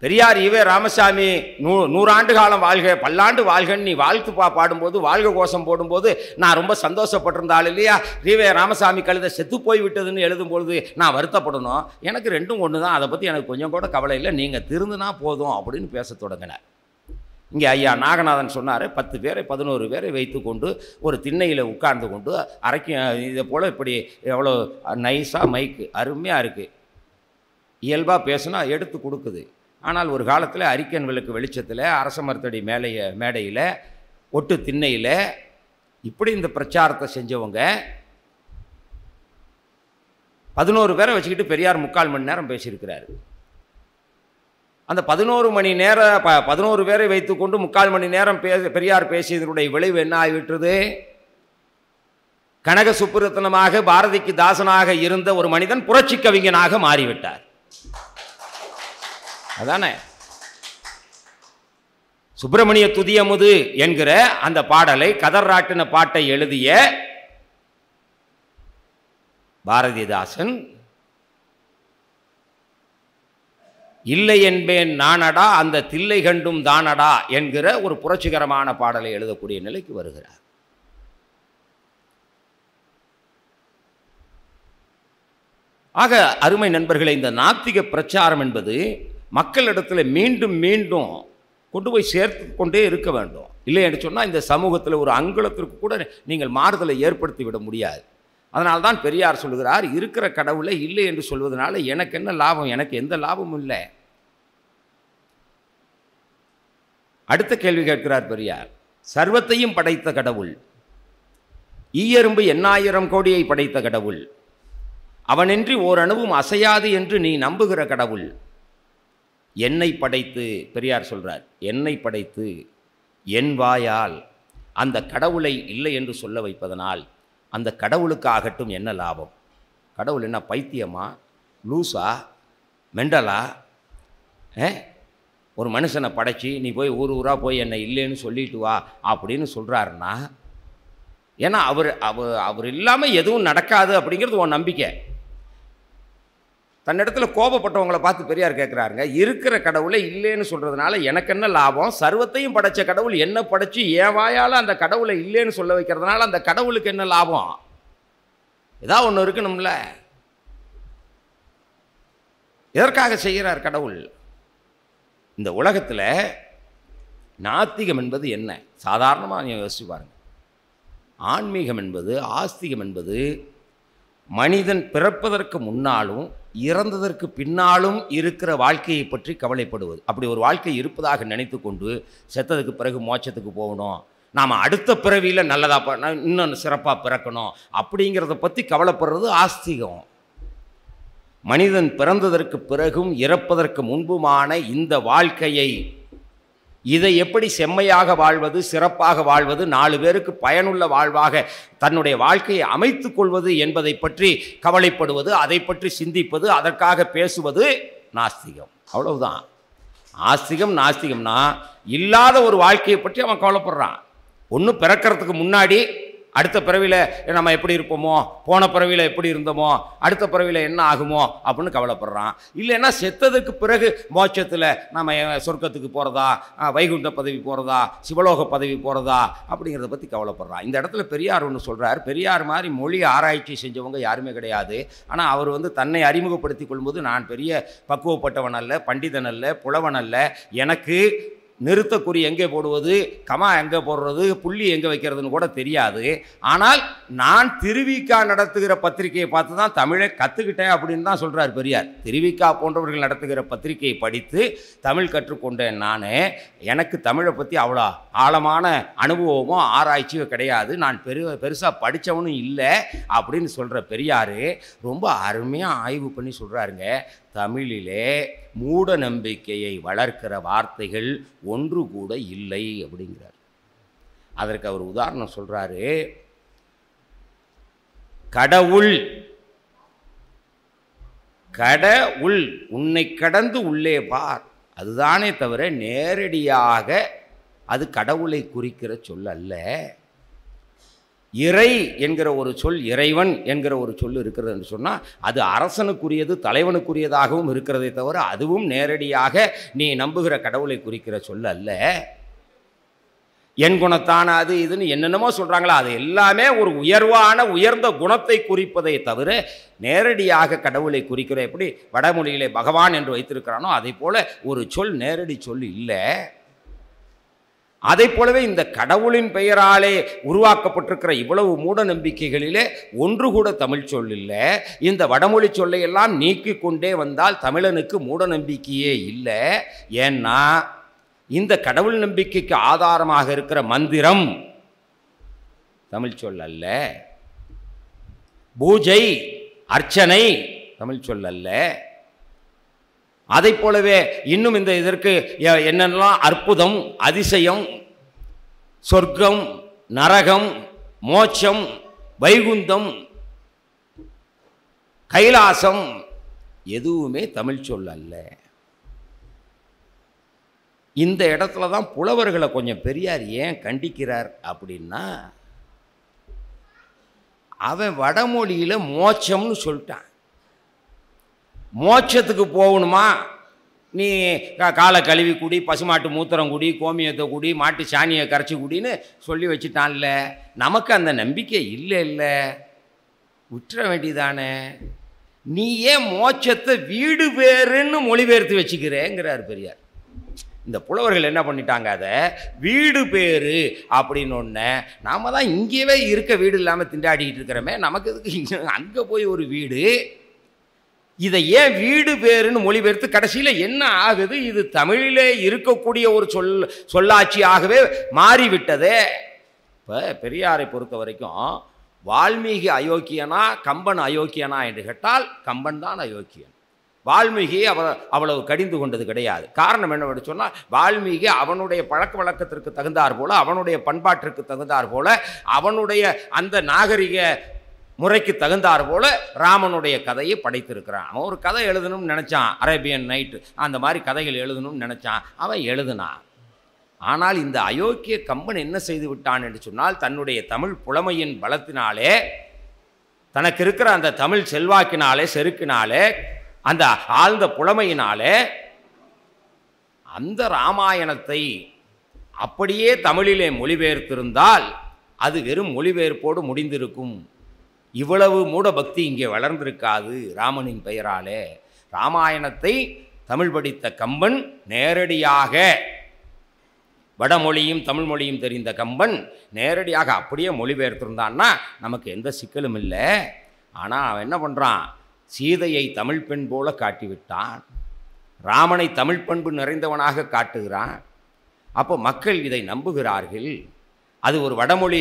[SPEAKER 1] பெரியார் இவே ராமசாமி நூ நூறாண்டு காலம் வாழ்க பல்லாண்டு வாழ்கன்னு நீ வாழ்த்து பா பாடும்போது வாழ்க கோஷம் போடும்போது நான் ரொம்ப சந்தோஷப்பட்டிருந்தாள் இல்லையா ரீவே ராமசாமி கழுத செத்து போய் விட்டதுன்னு எழுதும்பொழுது நான் வருத்தப்படணும் எனக்கு ரெண்டும் ஒன்று தான் அதை பற்றி எனக்கு கொஞ்சம் கூட கவலை இல்லை நீங்கள் திருந்துனா போதும் அப்படின்னு பேச தொடங்கினார் இங்கே ஐயா நாகநாதன் சொன்னார் பத்து பேரை பதினோரு பேரை வைத்து கொண்டு ஒரு திண்ணையில் உட்கார்ந்து கொண்டு அரைக்கும் இதை போல் இப்படி எவ்வளோ நைஸாக மைக்கு அருமையாக இருக்குது இயல்பாக பேசுனா எடுத்து கொடுக்குது ஆனால் ஒரு காலத்தில் அரிக்கன் விளக்கு வெளிச்சத்தில் அரச மரத்தடி மேலைய மேடையில் ஒட்டு திண்ணையில் இப்படி இந்த பிரச்சாரத்தை செஞ்சவங்க பதினோரு பேரை வச்சுக்கிட்டு பெரியார் முக்கால் மணி நேரம் பேசியிருக்கிறாரு அந்த பதினோரு மணி நேர ப பதினோரு பேரை வைத்துக்கொண்டு முக்கால் மணி நேரம் பே பெரியார் பேசியதனுடைய விளைவு என்ன ஆகிவிட்டது கனக சுப்புரத்தனமாக பாரதிக்கு தாசனாக இருந்த ஒரு மனிதன் புரட்சி கவிஞனாக மாறிவிட்டார் அதானே சுப்பிரமணிய துதியமுது என்கிற அந்த பாடலை கதர்ராட்டின பாட்டை எழுதிய பாரதிதாசன் இல்லை என்பேன் நானடா அந்த தில்லை கண்டும் தானடா என்கிற ஒரு புரட்சிகரமான பாடலை எழுதக்கூடிய நிலைக்கு வருகிறார் ஆக அருமை நண்பர்களே இந்த நாத்திக பிரச்சாரம் என்பது மக்களிடத்தில் மீண்டும் மீண்டும் கொண்டு போய் சேர்த்து கொண்டே இருக்க வேண்டும் இல்லை என்று சொன்னால் இந்த சமூகத்தில் ஒரு அங்குலத்திற்கு கூட நீங்கள் மாறுதலை ஏற்படுத்தி விட முடியாது அதனால் தான் பெரியார் சொல்கிறார் இருக்கிற கடவுளை இல்லை என்று சொல்வதனால எனக்கு என்ன லாபம் எனக்கு எந்த லாபமும் இல்லை அடுத்த கேள்வி கேட்கிறார் பெரியார் சர்வத்தையும் படைத்த கடவுள் ஈயரும்பு எண்ணாயிரம் கோடியை படைத்த கடவுள் அவனின்றி ஓரணுவும் அசையாது என்று நீ நம்புகிற கடவுள் என்னை படைத்து பெரியார் சொல்கிறார் என்னை படைத்து என் வாயால் அந்த கடவுளை இல்லை என்று சொல்ல வைப்பதனால் அந்த கடவுளுக்கு ஆகட்டும் என்ன லாபம் கடவுள் என்ன பைத்தியமா லூஸா மெண்டலா ஒரு மனுஷனை படைச்சி நீ போய் ஊர் ஊராக போய் என்னை இல்லைன்னு சொல்லிட்டு வா அப்படின்னு சொல்கிறாருன்னா ஏன்னா அவர் அவர் அவர் இல்லாமல் எதுவும் நடக்காது அப்படிங்கிறது உன் நம்பிக்கை தன்னிடத்தில் கோபப்பட்டவங்களை பார்த்து பெரியார் கேட்குறாருங்க இருக்கிற கடவுளை இல்லைன்னு சொல்கிறதுனால எனக்கு என்ன லாபம் சர்வத்தையும் படைத்த கடவுள் என்ன படைச்சு ஏன் வாயால் அந்த கடவுளை இல்லைன்னு சொல்ல வைக்கிறதுனால அந்த கடவுளுக்கு என்ன லாபம் ஏதாவது ஒன்று இருக்கணும்ல எதற்காக செய்கிறார் கடவுள் இந்த உலகத்தில் நாத்திகம் என்பது என்ன சாதாரணமாக நீங்கள் யோசிச்சு பாருங்கள் ஆன்மீகம் என்பது ஆஸ்திகம் என்பது மனிதன் பிறப்பதற்கு முன்னாலும் இறந்ததற்கு பின்னாலும் இருக்கிற வாழ்க்கையை பற்றி கவலைப்படுவது அப்படி ஒரு வாழ்க்கை இருப்பதாக நினைத்து கொண்டு செத்ததுக்கு பிறகு மோட்சத்துக்கு போகணும் நாம் அடுத்த பிறவியில் நல்லதாக இன்னும் சிறப்பாக பிறக்கணும் அப்படிங்கிறத பற்றி கவலைப்படுறது ஆஸ்திகம் மனிதன் பிறந்ததற்கு பிறகும் இறப்பதற்கு முன்புமான இந்த வாழ்க்கையை இதை எப்படி செம்மையாக வாழ்வது சிறப்பாக வாழ்வது நாலு பேருக்கு பயனுள்ள வாழ்வாக தன்னுடைய வாழ்க்கையை அமைத்து கொள்வது என்பதை பற்றி கவலைப்படுவது அதை பற்றி சிந்திப்பது அதற்காக பேசுவது நாஸ்திகம் அவ்வளவுதான் ஆஸ்திகம் நாஸ்திகம்னா இல்லாத ஒரு வாழ்க்கையை பற்றி அவன் கவலைப்படுறான் ஒன்று பிறக்கிறதுக்கு முன்னாடி அடுத்த பிறவியில் நம்ம எப்படி இருப்போமோ போன பிறவியில் எப்படி இருந்தோமோ அடுத்த பிறவியில் என்ன ஆகுமோ அப்படின்னு கவலைப்படுறான் இல்லைன்னா செத்ததுக்கு பிறகு மோட்சத்தில் நம்ம சொர்க்கத்துக்கு போகிறதா வைகுண்ட பதவி போகிறதா சிவலோக பதவி போகிறதா அப்படிங்கிறத பற்றி கவலைப்படுறான் இந்த இடத்துல பெரியார் ஒன்று சொல்கிறார் பெரியார் மாதிரி மொழி ஆராய்ச்சி செஞ்சவங்க யாருமே கிடையாது ஆனால் அவர் வந்து தன்னை அறிமுகப்படுத்தி கொள்ளும்போது நான் பெரிய பக்குவப்பட்டவன் அல்ல பண்டிதன் அல்ல புலவன் அல்ல எனக்கு நிறுத்தக்குறி எங்கே போடுவது கமா எங்கே போடுறது புள்ளி எங்கே வைக்கிறதுன்னு கூட தெரியாது ஆனால் நான் திருவிக்கா நடத்துகிற பத்திரிகையை பார்த்து தான் தமிழை கற்றுக்கிட்டேன் அப்படின்னு தான் சொல்கிறார் பெரியார் திருவிக்கா போன்றவர்கள் நடத்துகிற பத்திரிகையை படித்து தமிழ் கற்றுக்கொண்டேன் நான் எனக்கு தமிழை பற்றி அவ்வளோ ஆழமான அனுபவமோ ஆராய்ச்சியோ கிடையாது நான் பெரு பெருசாக படித்தவனும் இல்லை அப்படின்னு சொல்கிற பெரியார் ரொம்ப அருமையாக ஆய்வு பண்ணி சொல்கிறாருங்க தமிழிலே மூட நம்பிக்கையை வளர்க்கிற வார்த்தைகள் ஒன்று கூட இல்லை அப்படிங்கிறார் அதற்கு அவர் உதாரணம் சொல்கிறாரு கடவுள் கட உள் உன்னை கடந்து உள்ளே பார் அதுதானே தவிர நேரடியாக அது கடவுளை குறிக்கிற சொல் அல்ல இறை என்கிற ஒரு சொல் இறைவன் என்கிற ஒரு சொல் இருக்கிறது என்று சொன்னால் அது அரசனுக்குரியது தலைவனுக்குரியதாகவும் இருக்கிறதே தவிர அதுவும் நேரடியாக நீ நம்புகிற கடவுளை குறிக்கிற சொல் அல்ல என் குணத்தான அது இதுன்னு என்னென்னமோ சொல்கிறாங்களா அது எல்லாமே ஒரு உயர்வான உயர்ந்த குணத்தை குறிப்பதை தவிர நேரடியாக கடவுளை குறிக்கிற எப்படி வடமொழியிலே பகவான் என்று வைத்திருக்கிறானோ அதே போல் ஒரு சொல் நேரடி சொல் இல்லை அதை போலவே இந்த கடவுளின் பெயராலே உருவாக்கப்பட்டிருக்கிற இவ்வளவு மூட நம்பிக்கைகளிலே ஒன்று கூட தமிழ் சொல் இல்லை இந்த வடமொழி சொல்லையெல்லாம் நீக்கி கொண்டே வந்தால் தமிழனுக்கு மூட நம்பிக்கையே இல்லை ஏன்னா இந்த கடவுள் நம்பிக்கைக்கு ஆதாரமாக இருக்கிற மந்திரம் தமிழ் சொல் அல்ல பூஜை அர்ச்சனை தமிழ் சொல் அல்ல அதை போலவே இன்னும் இந்த இதற்கு என்னென்னலாம் அற்புதம் அதிசயம் சொர்க்கம் நரகம் மோட்சம் வைகுந்தம் கைலாசம் எதுவுமே தமிழ் சொல் அல்ல இந்த இடத்துல தான் புலவர்களை கொஞ்சம் பெரியார் ஏன் கண்டிக்கிறார் அப்படின்னா அவன் வடமொழியில் மோட்சம்னு சொல்லிட்டான் மோட்சத்துக்கு போகணுமா நீ காலை கழுவி குடி பசுமாட்டு மூத்திரம் குடி கோமியத்தை குடி மாட்டு சாணியை கரைச்சி குடின்னு சொல்லி வச்சுட்டான்ல நமக்கு அந்த நம்பிக்கை இல்லை இல்லை உற்ற வேண்டியதானே நீ ஏன் மோட்சத்தை வீடு பேருன்னு மொழிபெயர்த்து வச்சுக்கிறேங்கிறார் பெரியார் இந்த புலவர்கள் என்ன பண்ணிட்டாங்க அதை வீடு பேரு அப்படின்னு ஒன்று நாம் தான் இங்கேயே இருக்க வீடு இல்லாமல் திண்டாடிக்கிட்டு இருக்கிறோமே நமக்கு இதுக்கு அங்கே போய் ஒரு வீடு இதை ஏன் வீடு பேருன்னு மொழிபெயர்த்து கடைசியில் என்ன ஆகுது இது தமிழிலே இருக்கக்கூடிய ஒரு சொல் சொல்லாட்சியாகவே மாறிவிட்டதே இப்போ பெரியாரை பொறுத்த வரைக்கும் வால்மீகி அயோக்கியனா கம்பன் அயோக்கியனா என்று கேட்டால் கம்பன் தான் அயோக்கியன் வால்மீகி அவ அவ்வளவு கடிந்து கொண்டது கிடையாது காரணம் என்னவென்று சொன்னால் வால்மீகி அவனுடைய பழக்க வழக்கத்திற்கு தகுந்தார் போல அவனுடைய பண்பாட்டிற்கு தகுந்தார் போல அவனுடைய அந்த நாகரிக முறைக்கு தகுந்தார் போல ராமனுடைய கதையை படைத்திருக்கிறான் அவன் ஒரு கதை எழுதணும்னு நினச்சான் அரேபியன் நைட்டு அந்த மாதிரி கதைகள் எழுதணும்னு நினச்சான் அவன் எழுதினான் ஆனால் இந்த அயோக்கிய கம்பன் என்ன செய்து விட்டான் என்று சொன்னால் தன்னுடைய தமிழ் புலமையின் பலத்தினாலே தனக்கு இருக்கிற அந்த தமிழ் செல்வாக்கினாலே செருக்கினாலே அந்த ஆழ்ந்த புலமையினாலே அந்த ராமாயணத்தை அப்படியே தமிழிலே மொழிபெயர்த்திருந்தால் அது வெறும் மொழிபெயர்ப்போடு முடிந்திருக்கும் இவ்வளவு மூட பக்தி இங்கே வளர்ந்திருக்காது ராமனின் பெயராலே ராமாயணத்தை தமிழ் படித்த கம்பன் நேரடியாக வடமொழியும் தமிழ் மொழியும் தெரிந்த கம்பன் நேரடியாக அப்படியே மொழிபெயர்த்திருந்தான்னா நமக்கு எந்த சிக்கலும் இல்லை ஆனால் அவன் என்ன பண்ணுறான் சீதையை தமிழ் பெண் போல காட்டிவிட்டான் ராமனை தமிழ் பண்பு நிறைந்தவனாக காட்டுகிறான் அப்போ மக்கள் இதை நம்புகிறார்கள் அது ஒரு வடமொழி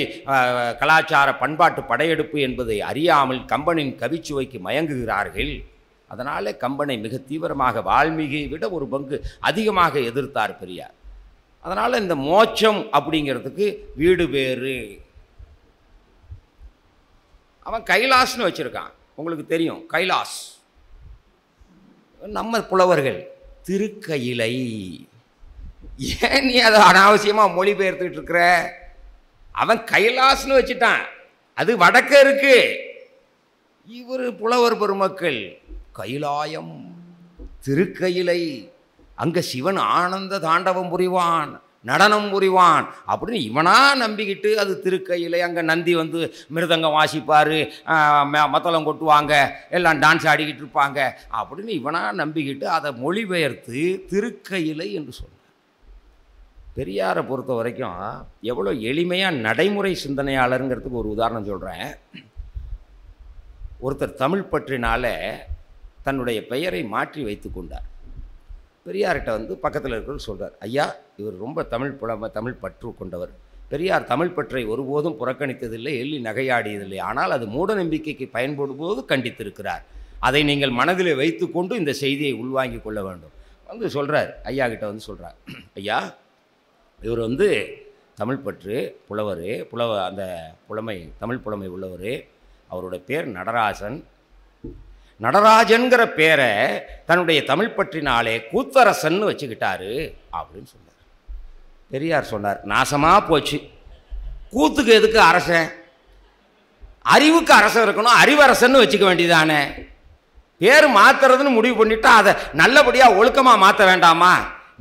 [SPEAKER 1] கலாச்சார பண்பாட்டு படையெடுப்பு என்பதை அறியாமல் கம்பனின் கவிச்சுவைக்கு மயங்குகிறார்கள் அதனால் கம்பனை மிக தீவிரமாக வால்மீகியை விட ஒரு பங்கு அதிகமாக எதிர்த்தார் பெரியார் அதனால் இந்த மோட்சம் அப்படிங்கிறதுக்கு வீடு பேரு அவன் கைலாஸ்னு வச்சுருக்கான் உங்களுக்கு தெரியும் கைலாஸ் நம்ம புலவர்கள் திருக்கயிலை ஏன் நீ அதை அனாவசியமாக மொழிபெயர்த்துக்கிட்டு இருக்கிற அவன் கைலாஸ்னு வச்சுட்டான் அது வடக்க இருக்கு இவர் புலவர் பெருமக்கள் கைலாயம் திருக்கயிலை அங்கே சிவன் ஆனந்த தாண்டவம் புரிவான் நடனம் புரிவான் அப்படின்னு இவனாக நம்பிக்கிட்டு அது திருக்கையில் அங்கே நந்தி வந்து மிருதங்கம் வாசிப்பார் மத்தளம் கொட்டுவாங்க எல்லாம் டான்ஸ் ஆடிக்கிட்டு இருப்பாங்க அப்படின்னு இவனாக நம்பிக்கிட்டு அதை மொழிபெயர்த்து திருக்கையிலை என்று சொல்கிறான் பெரியாரை பொறுத்த வரைக்கும் எவ்வளோ எளிமையாக நடைமுறை சிந்தனையாளருங்கிறதுக்கு ஒரு உதாரணம் சொல்கிறேன் ஒருத்தர் தமிழ் பற்றினால தன்னுடைய பெயரை மாற்றி வைத்து கொண்டார் பெரியார்கிட்ட வந்து பக்கத்தில் இருக்கிறவர் சொல்கிறார் ஐயா இவர் ரொம்ப தமிழ் புலம தமிழ் பற்று கொண்டவர் பெரியார் தமிழ் பற்றை ஒருபோதும் புறக்கணித்ததில்லை எள்ளி நகையாடியதில்லை ஆனால் அது மூட நம்பிக்கைக்கு பயன்படும் போது கண்டித்திருக்கிறார் அதை நீங்கள் மனதில் வைத்து கொண்டு இந்த செய்தியை உள்வாங்கிக் கொள்ள வேண்டும் வந்து சொல்கிறார் ஐயா கிட்ட வந்து சொல்கிறார் ஐயா இவர் வந்து தமிழ் பற்று புலவர் புலவ அந்த புலமை தமிழ் புலமை உள்ளவர் அவருடைய பேர் நடராசன் நடராஜன்கிற பேரை தன்னுடைய தமிழ் பற்றினாலே கூத்தரசன் வச்சுக்கிட்டாரு அப்படின்னு சொன்னார் பெரியார் சொன்னார் நாசமாக போச்சு கூத்துக்கு எதுக்கு அரசன் அறிவுக்கு அரசன் இருக்கணும் அறிவரசன்னு வச்சுக்க வேண்டியதானே பேர் மாற்றுறதுன்னு முடிவு பண்ணிட்டா அதை நல்லபடியாக ஒழுக்கமாக மாற்ற வேண்டாமா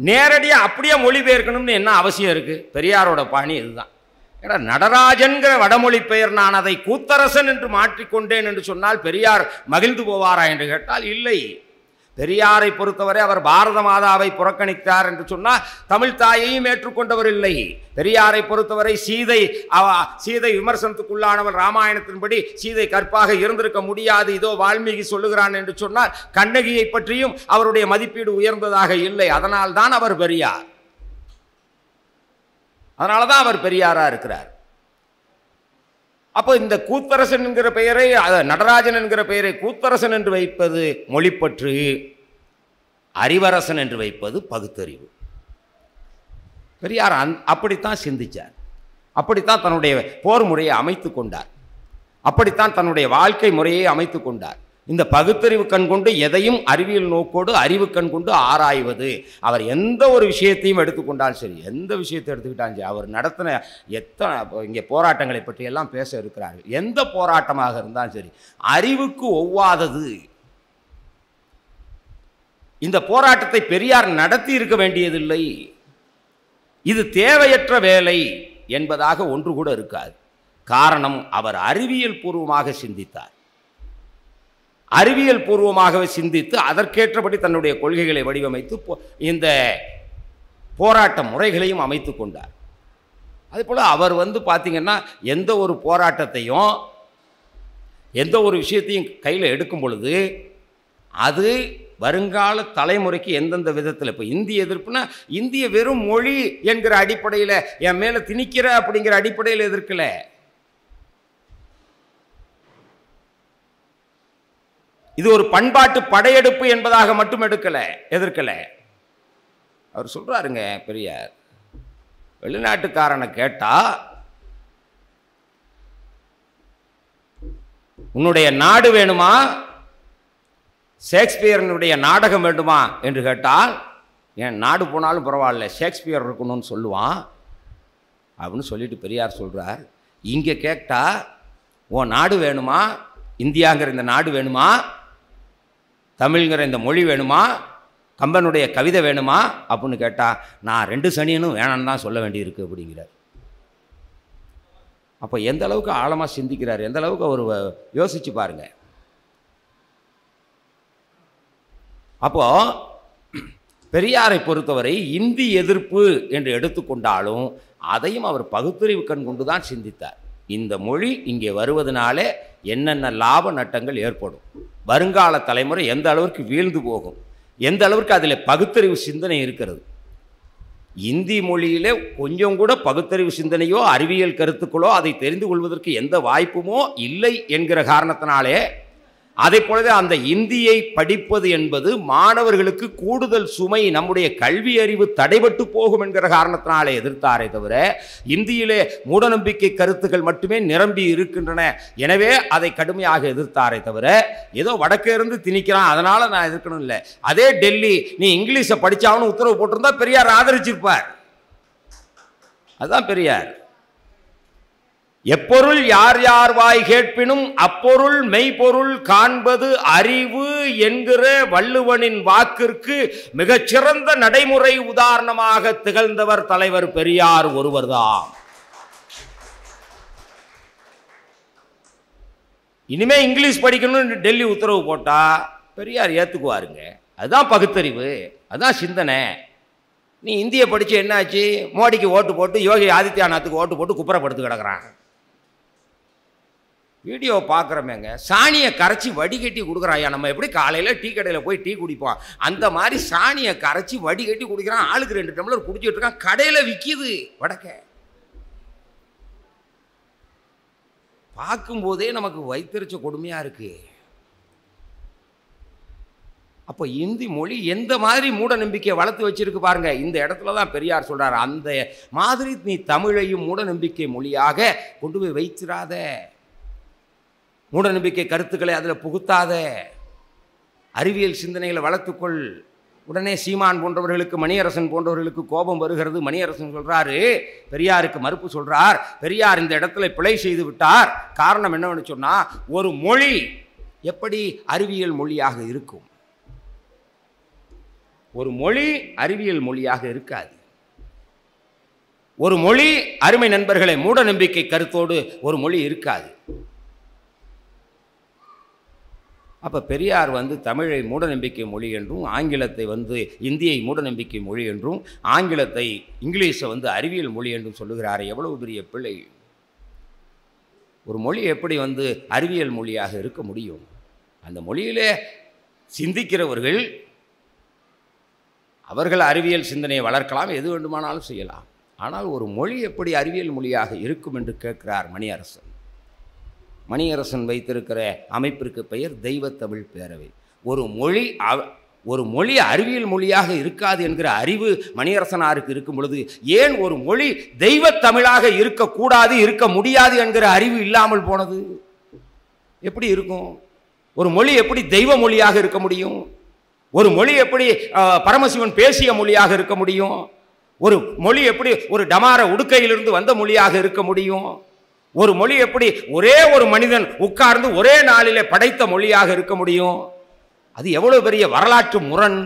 [SPEAKER 1] நேரடியாக அப்படியே மொழிபெயர்க்கணும்னு என்ன அவசியம் இருக்குது பெரியாரோட பாணி இதுதான் ஏன்னா நடராஜன்கிற வடமொழி பெயர் நான் அதை கூத்தரசன் என்று மாற்றிக்கொண்டேன் என்று சொன்னால் பெரியார் மகிழ்ந்து போவாரா என்று கேட்டால் இல்லை பெரியாரை பொறுத்தவரை அவர் பாரத மாதாவை புறக்கணித்தார் என்று சொன்னால் தமிழ் தாயையும் ஏற்றுக்கொண்டவர் இல்லை பெரியாரை பொறுத்தவரை சீதை சீதை விமர்சனத்துக்குள்ளானவர் ராமாயணத்தின்படி சீதை கற்பாக இருந்திருக்க முடியாது இதோ வால்மீகி சொல்லுகிறான் என்று சொன்னால் கண்ணகியை பற்றியும் அவருடைய மதிப்பீடு உயர்ந்ததாக இல்லை அதனால்தான் அவர் பெரியார் அதனால தான் அவர் பெரியாராக இருக்கிறார் அப்போ இந்த கூத்தரசன் என்கிற பெயரை நடராஜன் என்கிற பெயரை கூத்தரசன் என்று வைப்பது மொழிப்பற்று அறிவரசன் என்று வைப்பது பகுத்தறிவு பெரியார் அந் அப்படித்தான் சிந்தித்தார் அப்படித்தான் தன்னுடைய போர் முறையை அமைத்து கொண்டார் அப்படித்தான் தன்னுடைய வாழ்க்கை முறையை அமைத்து கொண்டார் இந்த பகுத்தறிவு கண் கொண்டு எதையும் அறிவியல் நோக்கோடு அறிவு கண் கொண்டு ஆராய்வது அவர் எந்த ஒரு விஷயத்தையும் எடுத்துக்கொண்டாலும் சரி எந்த விஷயத்தை எடுத்துக்கிட்டாலும் சரி அவர் நடத்தின எத்தனை இங்கே போராட்டங்களை பற்றியெல்லாம் பேச இருக்கிறார்கள் எந்த போராட்டமாக இருந்தாலும் சரி அறிவுக்கு ஒவ்வாதது இந்த போராட்டத்தை பெரியார் நடத்தி இருக்க வேண்டியதில்லை இது தேவையற்ற வேலை என்பதாக ஒன்று கூட இருக்காது காரணம் அவர் அறிவியல் பூர்வமாக சிந்தித்தார் அறிவியல் பூர்வமாகவே சிந்தித்து அதற்கேற்றபடி தன்னுடைய கொள்கைகளை வடிவமைத்து இந்த போராட்ட முறைகளையும் அமைத்து கொண்டார் அதேபோல் அவர் வந்து பார்த்திங்கன்னா எந்த ஒரு போராட்டத்தையும் எந்த ஒரு விஷயத்தையும் கையில் எடுக்கும் பொழுது அது வருங்கால தலைமுறைக்கு எந்தெந்த விதத்தில் இப்போ இந்திய எதிர்ப்புனா இந்திய வெறும் மொழி என்கிற அடிப்படையில் என் மேலே திணிக்கிற அப்படிங்கிற அடிப்படையில் எதிர்க்கலை இது ஒரு பண்பாட்டு படையெடுப்பு என்பதாக மட்டும் எடுக்கலை எதிர்க்கலை அவர் சொல்கிறாருங்க பெரியார் வெளிநாட்டுக்காரனை கேட்டால் உன்னுடைய நாடு வேணுமா ஷேக்ஸ்பியரனுடைய நாடகம் வேண்டுமா என்று கேட்டால் என் நாடு போனாலும் பரவாயில்ல ஷேக்ஸ்பியர் இருக்கணும்னு சொல்லுவான் அப்படின்னு சொல்லிட்டு பெரியார் சொல்கிறார் இங்கே கேட்டால் உன் நாடு வேணுமா இந்தியாங்கிற இந்த நாடு வேணுமா தமிழ்ங்கிற இந்த மொழி வேணுமா கம்பனுடைய கவிதை வேணுமா அப்படின்னு கேட்டால் நான் ரெண்டு சனியனும் வேணும்னு தான் சொல்ல வேண்டியிருக்கு அப்படிங்கிறார் அப்போ எந்த அளவுக்கு ஆழமாக சிந்திக்கிறார் எந்த அளவுக்கு அவர் யோசித்து பாருங்கள் அப்போது பெரியாரை பொறுத்தவரை இந்தி எதிர்ப்பு என்று எடுத்துக்கொண்டாலும் அதையும் அவர் பகுத்தறிவு கண் கொண்டு தான் சிந்தித்தார் இந்த மொழி இங்கே வருவதனாலே என்னென்ன லாப நட்டங்கள் ஏற்படும் வருங்கால தலைமுறை எந்த அளவிற்கு வீழ்ந்து போகும் எந்த அளவிற்கு அதில் பகுத்தறிவு சிந்தனை இருக்கிறது இந்தி மொழியிலே கொஞ்சம் கூட பகுத்தறிவு சிந்தனையோ அறிவியல் கருத்துக்களோ அதை தெரிந்து கொள்வதற்கு எந்த வாய்ப்புமோ இல்லை என்கிற காரணத்தினாலே அதை போலவே அந்த இந்தியை படிப்பது என்பது மாணவர்களுக்கு கூடுதல் சுமை நம்முடைய கல்வி அறிவு தடைபட்டு போகும் என்கிற காரணத்தினாலே எதிர்த்தாரே தவிர இந்தியிலே மூடநம்பிக்கை கருத்துக்கள் மட்டுமே நிரம்பி இருக்கின்றன எனவே அதை கடுமையாக எதிர்த்தாரே தவிர ஏதோ வடக்கே இருந்து திணிக்கிறான் அதனால நான் எதிர்க்கணும் இல்லை அதே டெல்லி நீ இங்கிலீஷை படித்தாவன்னு உத்தரவு போட்டிருந்தா பெரியார் ஆதரிச்சிருப்பார் அதுதான் பெரியார் எப்பொருள் யார் யார் வாய் கேட்பினும் அப்பொருள் மெய்ப்பொருள் காண்பது அறிவு என்கிற வள்ளுவனின் வாக்கிற்கு மிகச்சிறந்த நடைமுறை உதாரணமாக திகழ்ந்தவர் தலைவர் பெரியார் ஒருவர்தான் இனிமே இங்கிலீஷ் படிக்கணும்னு டெல்லி உத்தரவு போட்டால் பெரியார் ஏற்றுக்குவாருங்க அதுதான் பகுத்தறிவு அதுதான் சிந்தனை நீ இந்தியை படித்து என்னாச்சு மோடிக்கு ஓட்டு போட்டு யோகி ஆதித்யநாத்துக்கு ஓட்டு போட்டு குப்புறப்படுத்து கிடக்கிறான் வீடியோ பார்க்குறோமேங்க சாணியை கரைச்சி வடிகட்டி கொடுக்குறாயா நம்ம எப்படி காலையில் டீ கடையில் போய் டீ குடிப்போம் அந்த மாதிரி சாணியை கரைச்சி வடிகட்டி குடிக்கிறான் ஆளுக்கு ரெண்டு டம்ளர் குடிச்சிட்டு இருக்கான் கடையில் விற்கிது வடக்க பார்க்கும்போதே நமக்கு வைத்தறிச்ச கொடுமையாக இருக்குது அப்போ இந்தி மொழி எந்த மாதிரி மூட நம்பிக்கையை வளர்த்து வச்சிருக்கு பாருங்க இந்த இடத்துல தான் பெரியார் சொல்கிறார் அந்த மாதிரி நீ தமிழையும் மூட நம்பிக்கை மொழியாக கொண்டு போய் வைத்திராத மூடநம்பிக்கை கருத்துக்களை அதில் புகுத்தாத அறிவியல் சிந்தனைகளை வளர்த்துக்கொள் உடனே சீமான் போன்றவர்களுக்கு மணியரசன் போன்றவர்களுக்கு கோபம் வருகிறது மணியரசன் சொல்கிறாரு பெரியாருக்கு மறுப்பு சொல்கிறார் பெரியார் இந்த இடத்துல பிழை செய்து விட்டார் காரணம் என்னவென்னு சொன்னால் ஒரு மொழி எப்படி அறிவியல் மொழியாக இருக்கும் ஒரு மொழி அறிவியல் மொழியாக இருக்காது ஒரு மொழி அருமை நண்பர்களை மூட நம்பிக்கை கருத்தோடு ஒரு மொழி இருக்காது அப்போ பெரியார் வந்து தமிழை மூடநம்பிக்கை மொழி என்றும் ஆங்கிலத்தை வந்து இந்தியை மூடநம்பிக்கை மொழி என்றும் ஆங்கிலத்தை இங்கிலீஷை வந்து அறிவியல் மொழி என்றும் சொல்லுகிறார் எவ்வளவு பெரிய பிள்ளை ஒரு மொழி எப்படி வந்து அறிவியல் மொழியாக இருக்க முடியும் அந்த மொழியிலே சிந்திக்கிறவர்கள் அவர்கள் அறிவியல் சிந்தனையை வளர்க்கலாம் எது வேண்டுமானாலும் செய்யலாம் ஆனால் ஒரு மொழி எப்படி அறிவியல் மொழியாக இருக்கும் என்று கேட்கிறார் மணியரசன் மணியரசன் வைத்திருக்கிற அமைப்பிற்கு பெயர் தெய்வ தமிழ் பேரவை ஒரு மொழி ஒரு மொழி அறிவியல் மொழியாக இருக்காது என்கிற அறிவு மணியரசனாருக்கு இருக்கும் பொழுது ஏன் ஒரு மொழி தெய்வ தமிழாக இருக்கக்கூடாது இருக்க முடியாது என்கிற அறிவு இல்லாமல் போனது எப்படி இருக்கும் ஒரு மொழி எப்படி தெய்வ மொழியாக இருக்க முடியும் ஒரு மொழி எப்படி பரமசிவன் பேசிய மொழியாக இருக்க முடியும் ஒரு மொழி எப்படி ஒரு டமார உடுக்கையிலிருந்து வந்த மொழியாக இருக்க முடியும் ஒரு மொழி எப்படி ஒரே ஒரு மனிதன் உட்கார்ந்து ஒரே நாளிலே படைத்த மொழியாக இருக்க முடியும் அது எவ்வளோ பெரிய வரலாற்று முரண்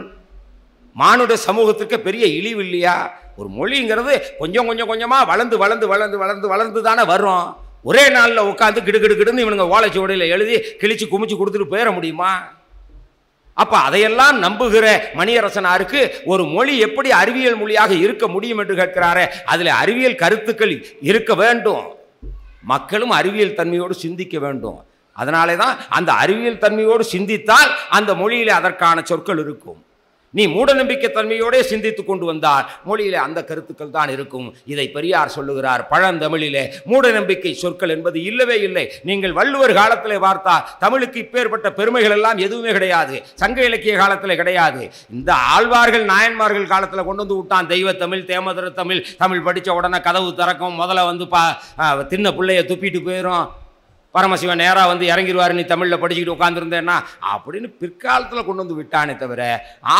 [SPEAKER 1] மானுட சமூகத்திற்கு பெரிய இழிவு இல்லையா ஒரு மொழிங்கிறது கொஞ்சம் கொஞ்சம் கொஞ்சமாக வளர்ந்து வளர்ந்து வளர்ந்து வளர்ந்து வளர்ந்து தானே வரும் ஒரே நாளில் உட்காந்து கிடுகிடுகிடுன்னு இவனுங்க ஓலைச்சுவடையில் எழுதி கிழிச்சு குமிச்சு கொடுத்துட்டு போயிட முடியுமா அப்போ அதையெல்லாம் நம்புகிற மணியரசனாருக்கு ஒரு மொழி எப்படி அறிவியல் மொழியாக இருக்க முடியும் என்று கேட்கிறாரே அதில் அறிவியல் கருத்துக்கள் இருக்க வேண்டும் மக்களும் அறிவியல் தன்மையோடு சிந்திக்க வேண்டும் அதனாலே தான் அந்த அறிவியல் தன்மையோடு சிந்தித்தால் அந்த மொழியில் அதற்கான சொற்கள் இருக்கும் நீ மூடநம்பிக்கை தன்மையோடே சிந்தித்து கொண்டு வந்தால் மொழியிலே அந்த கருத்துக்கள் தான் இருக்கும் இதை பெரியார் சொல்லுகிறார் பழந்தமிழிலே மூடநம்பிக்கை சொற்கள் என்பது இல்லவே இல்லை நீங்கள் வள்ளுவர் காலத்தில் பார்த்தால் தமிழுக்கு இப்பேற்பட்ட பெருமைகள் எல்லாம் எதுவுமே கிடையாது சங்க இலக்கிய காலத்தில் கிடையாது இந்த ஆழ்வார்கள் நாயன்மார்கள் காலத்தில் கொண்டு வந்து விட்டான் தெய்வ தமிழ் தேமதர தமிழ் தமிழ் படித்த உடனே கதவு திறக்கும் முதல்ல வந்து பா தின்ன பிள்ளைய துப்பிட்டு போயிடும் பரமசிவன் நேராக வந்து இறங்கிடுவார் நீ தமிழில் படிச்சுக்கிட்டு உட்காந்துருந்தேன்னா அப்படின்னு பிற்காலத்தில் கொண்டு வந்து விட்டானே தவிர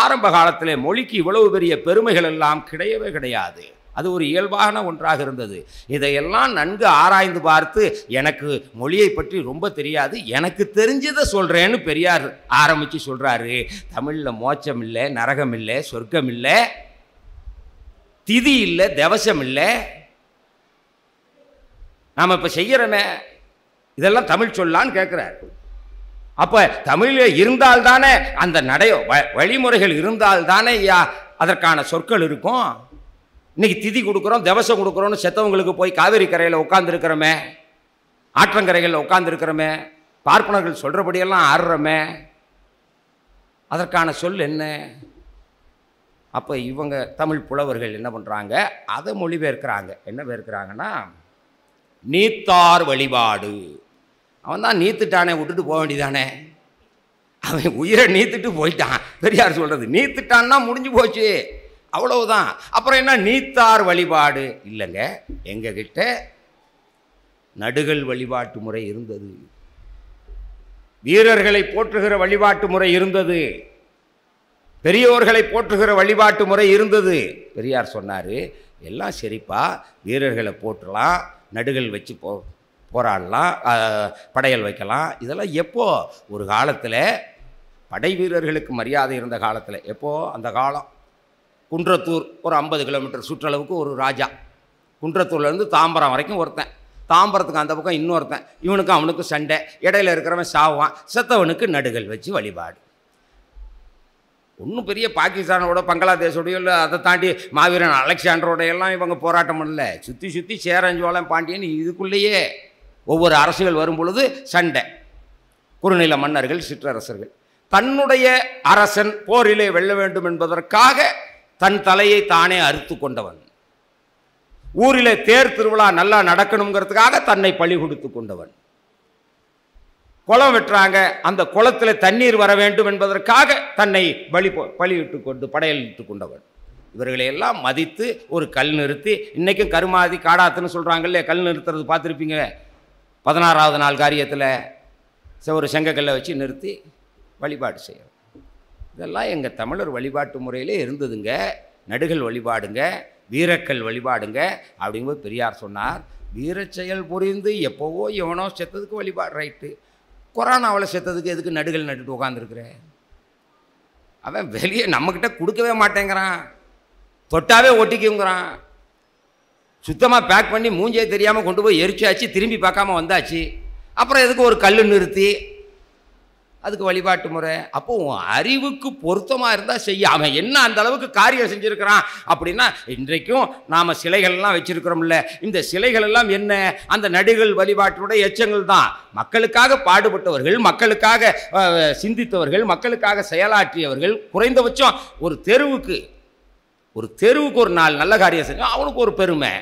[SPEAKER 1] ஆரம்ப காலத்தில் மொழிக்கு இவ்வளவு பெரிய பெருமைகள் எல்லாம் கிடையவே கிடையாது அது ஒரு இயல்பான ஒன்றாக இருந்தது இதையெல்லாம் நன்கு ஆராய்ந்து பார்த்து எனக்கு மொழியை பற்றி ரொம்ப தெரியாது எனக்கு தெரிஞ்சதை சொல்கிறேன்னு பெரியார் ஆரம்பித்து சொல்கிறாரு தமிழில் மோச்சம் இல்லை நரகம் இல்லை சொர்க்கம் இல்லை திதி இல்லை தவசம் இல்லை நாம் இப்போ செய்கிறோமே இதெல்லாம் தமிழ் சொல்லான்னு கேட்குறார் அப்போ தமிழில் இருந்தால்தானே அந்த நடை வழிமுறைகள் இருந்தால்தானே ஐயா அதற்கான சொற்கள் இருக்கும் இன்னைக்கு திதி கொடுக்குறோம் திவசம் கொடுக்குறோம்னு செத்தவங்களுக்கு போய் காவேரி கரையில் உட்காந்துருக்கிறோமே ஆற்றங்கரைகளில் உட்காந்துருக்கிறோமே பார்ப்பனர்கள் சொல்கிறபடியெல்லாம் ஆடுறோமே அதற்கான சொல் என்ன அப்போ இவங்க தமிழ் புலவர்கள் என்ன பண்ணுறாங்க அதை மொழிபெயர்க்கிறாங்க என்ன பெயர்க்கிறாங்கன்னா நீத்தார் வழிபாடு அவன் தான் நீத்துட்டானே விட்டுட்டு போக வேண்டியதானே அவன் உயிரை நீத்துட்டு போயிட்டான் பெரியார் சொல்கிறது நீத்துட்டான்னா முடிஞ்சு போச்சு அவ்வளவுதான் அப்புறம் என்ன நீத்தார் வழிபாடு இல்லைங்க எங்ககிட்ட நடுகள் வழிபாட்டு முறை இருந்தது வீரர்களை போற்றுகிற வழிபாட்டு முறை இருந்தது பெரியோர்களை போற்றுகிற வழிபாட்டு முறை இருந்தது பெரியார் சொன்னார் எல்லாம் சரிப்பா வீரர்களை போற்றலாம் நடுகள் வச்சு போ போராடலாம் படையல் வைக்கலாம் இதெல்லாம் எப்போது ஒரு காலத்தில் படை வீரர்களுக்கு மரியாதை இருந்த காலத்தில் எப்போது அந்த காலம் குன்றத்தூர் ஒரு ஐம்பது கிலோமீட்டர் சுற்றளவுக்கு ஒரு ராஜா குன்றத்தூர்லேருந்து தாம்பரம் வரைக்கும் ஒருத்தன் தாம்பரத்துக்கு அந்த பக்கம் இன்னொருத்தன் இவனுக்கும் அவனுக்கும் சண்டை இடையில இருக்கிறவன் சாவான் செத்தவனுக்கு நடுகள் வச்சு வழிபாடு ஒன்றும் பெரிய பாகிஸ்தானோட பங்களாதேஷோடையோ இல்லை அதை தாண்டி மாவீரன் அலெக்சாண்டரோடையெல்லாம் இவங்க போராட்டம் பண்ணல சுற்றி சுற்றி சேரஞ்சோளம் பாண்டியன் இதுக்குள்ளேயே ஒவ்வொரு அரசுகள் வரும் பொழுது சண்டை குறுநில மன்னர்கள் சிற்றரசர்கள் தன்னுடைய அரசன் போரிலே வெல்ல வேண்டும் என்பதற்காக தன் தலையை தானே அறுத்து கொண்டவன் ஊரிலே தேர் திருவிழா நல்லா நடக்கணுங்கிறதுக்காக தன்னை பழி கொடுத்து கொண்டவன் குளம் வெட்டுறாங்க அந்த குளத்தில் தண்ணீர் வர வேண்டும் என்பதற்காக தன்னை பலி பலியிட்டு கொண்டு படையலிட்டு கொண்டவன் இவர்களையெல்லாம் மதித்து ஒரு கல் நிறுத்தி இன்றைக்கும் கருமாதி காடாத்துன்னு சொல்கிறாங்கல்ல கல் நிறுத்துறது பார்த்துருப்பீங்க பதினாறாவது நாள் காரியத்தில் ஒரு செங்கக்கல்லை வச்சு நிறுத்தி வழிபாடு செய்கிறோம் இதெல்லாம் எங்கள் தமிழர் வழிபாட்டு முறையிலே இருந்ததுங்க நடுகள் வழிபாடுங்க வீரக்கல் வழிபாடுங்க அப்படிங்கும்போது பெரியார் சொன்னார் வீர செயல் புரிந்து எப்போவோ எவனோ செத்ததுக்கு வழிபாடு ரைட்டு கொரோனா அவளை செத்ததுக்கு எதுக்கு நடுகள் நட்டுட்டு உட்காந்துருக்குற அவன் வெளியே நம்மக்கிட்ட கொடுக்கவே மாட்டேங்கிறான் தொட்டாவே ஒட்டிக்குங்கிறான் சுத்தமாக பேக் பண்ணி மூஞ்சே தெரியாமல் கொண்டு போய் எரிச்சாச்சு திரும்பி பார்க்காம வந்தாச்சு அப்புறம் எதுக்கு ஒரு கல் நிறுத்தி அதுக்கு வழிபாட்டு முறை அப்போ உன் அறிவுக்கு பொருத்தமாக இருந்தால் செய்ய அவன் என்ன அந்த அளவுக்கு காரியம் செஞ்சுருக்கிறான் அப்படின்னா இன்றைக்கும் நாம் சிலைகள்லாம் வச்சுருக்கிறோம்ல இந்த சிலைகள் எல்லாம் என்ன அந்த நடுகள் வழிபாட்டினுடைய எச்சங்கள் தான் மக்களுக்காக பாடுபட்டவர்கள் மக்களுக்காக சிந்தித்தவர்கள் மக்களுக்காக செயலாற்றியவர்கள் குறைந்தபட்சம் ஒரு தெருவுக்கு ஒரு தெருவுக்கு ஒரு நாள் நல்ல காரியம் செஞ்சால் அவனுக்கு ஒரு பெருமை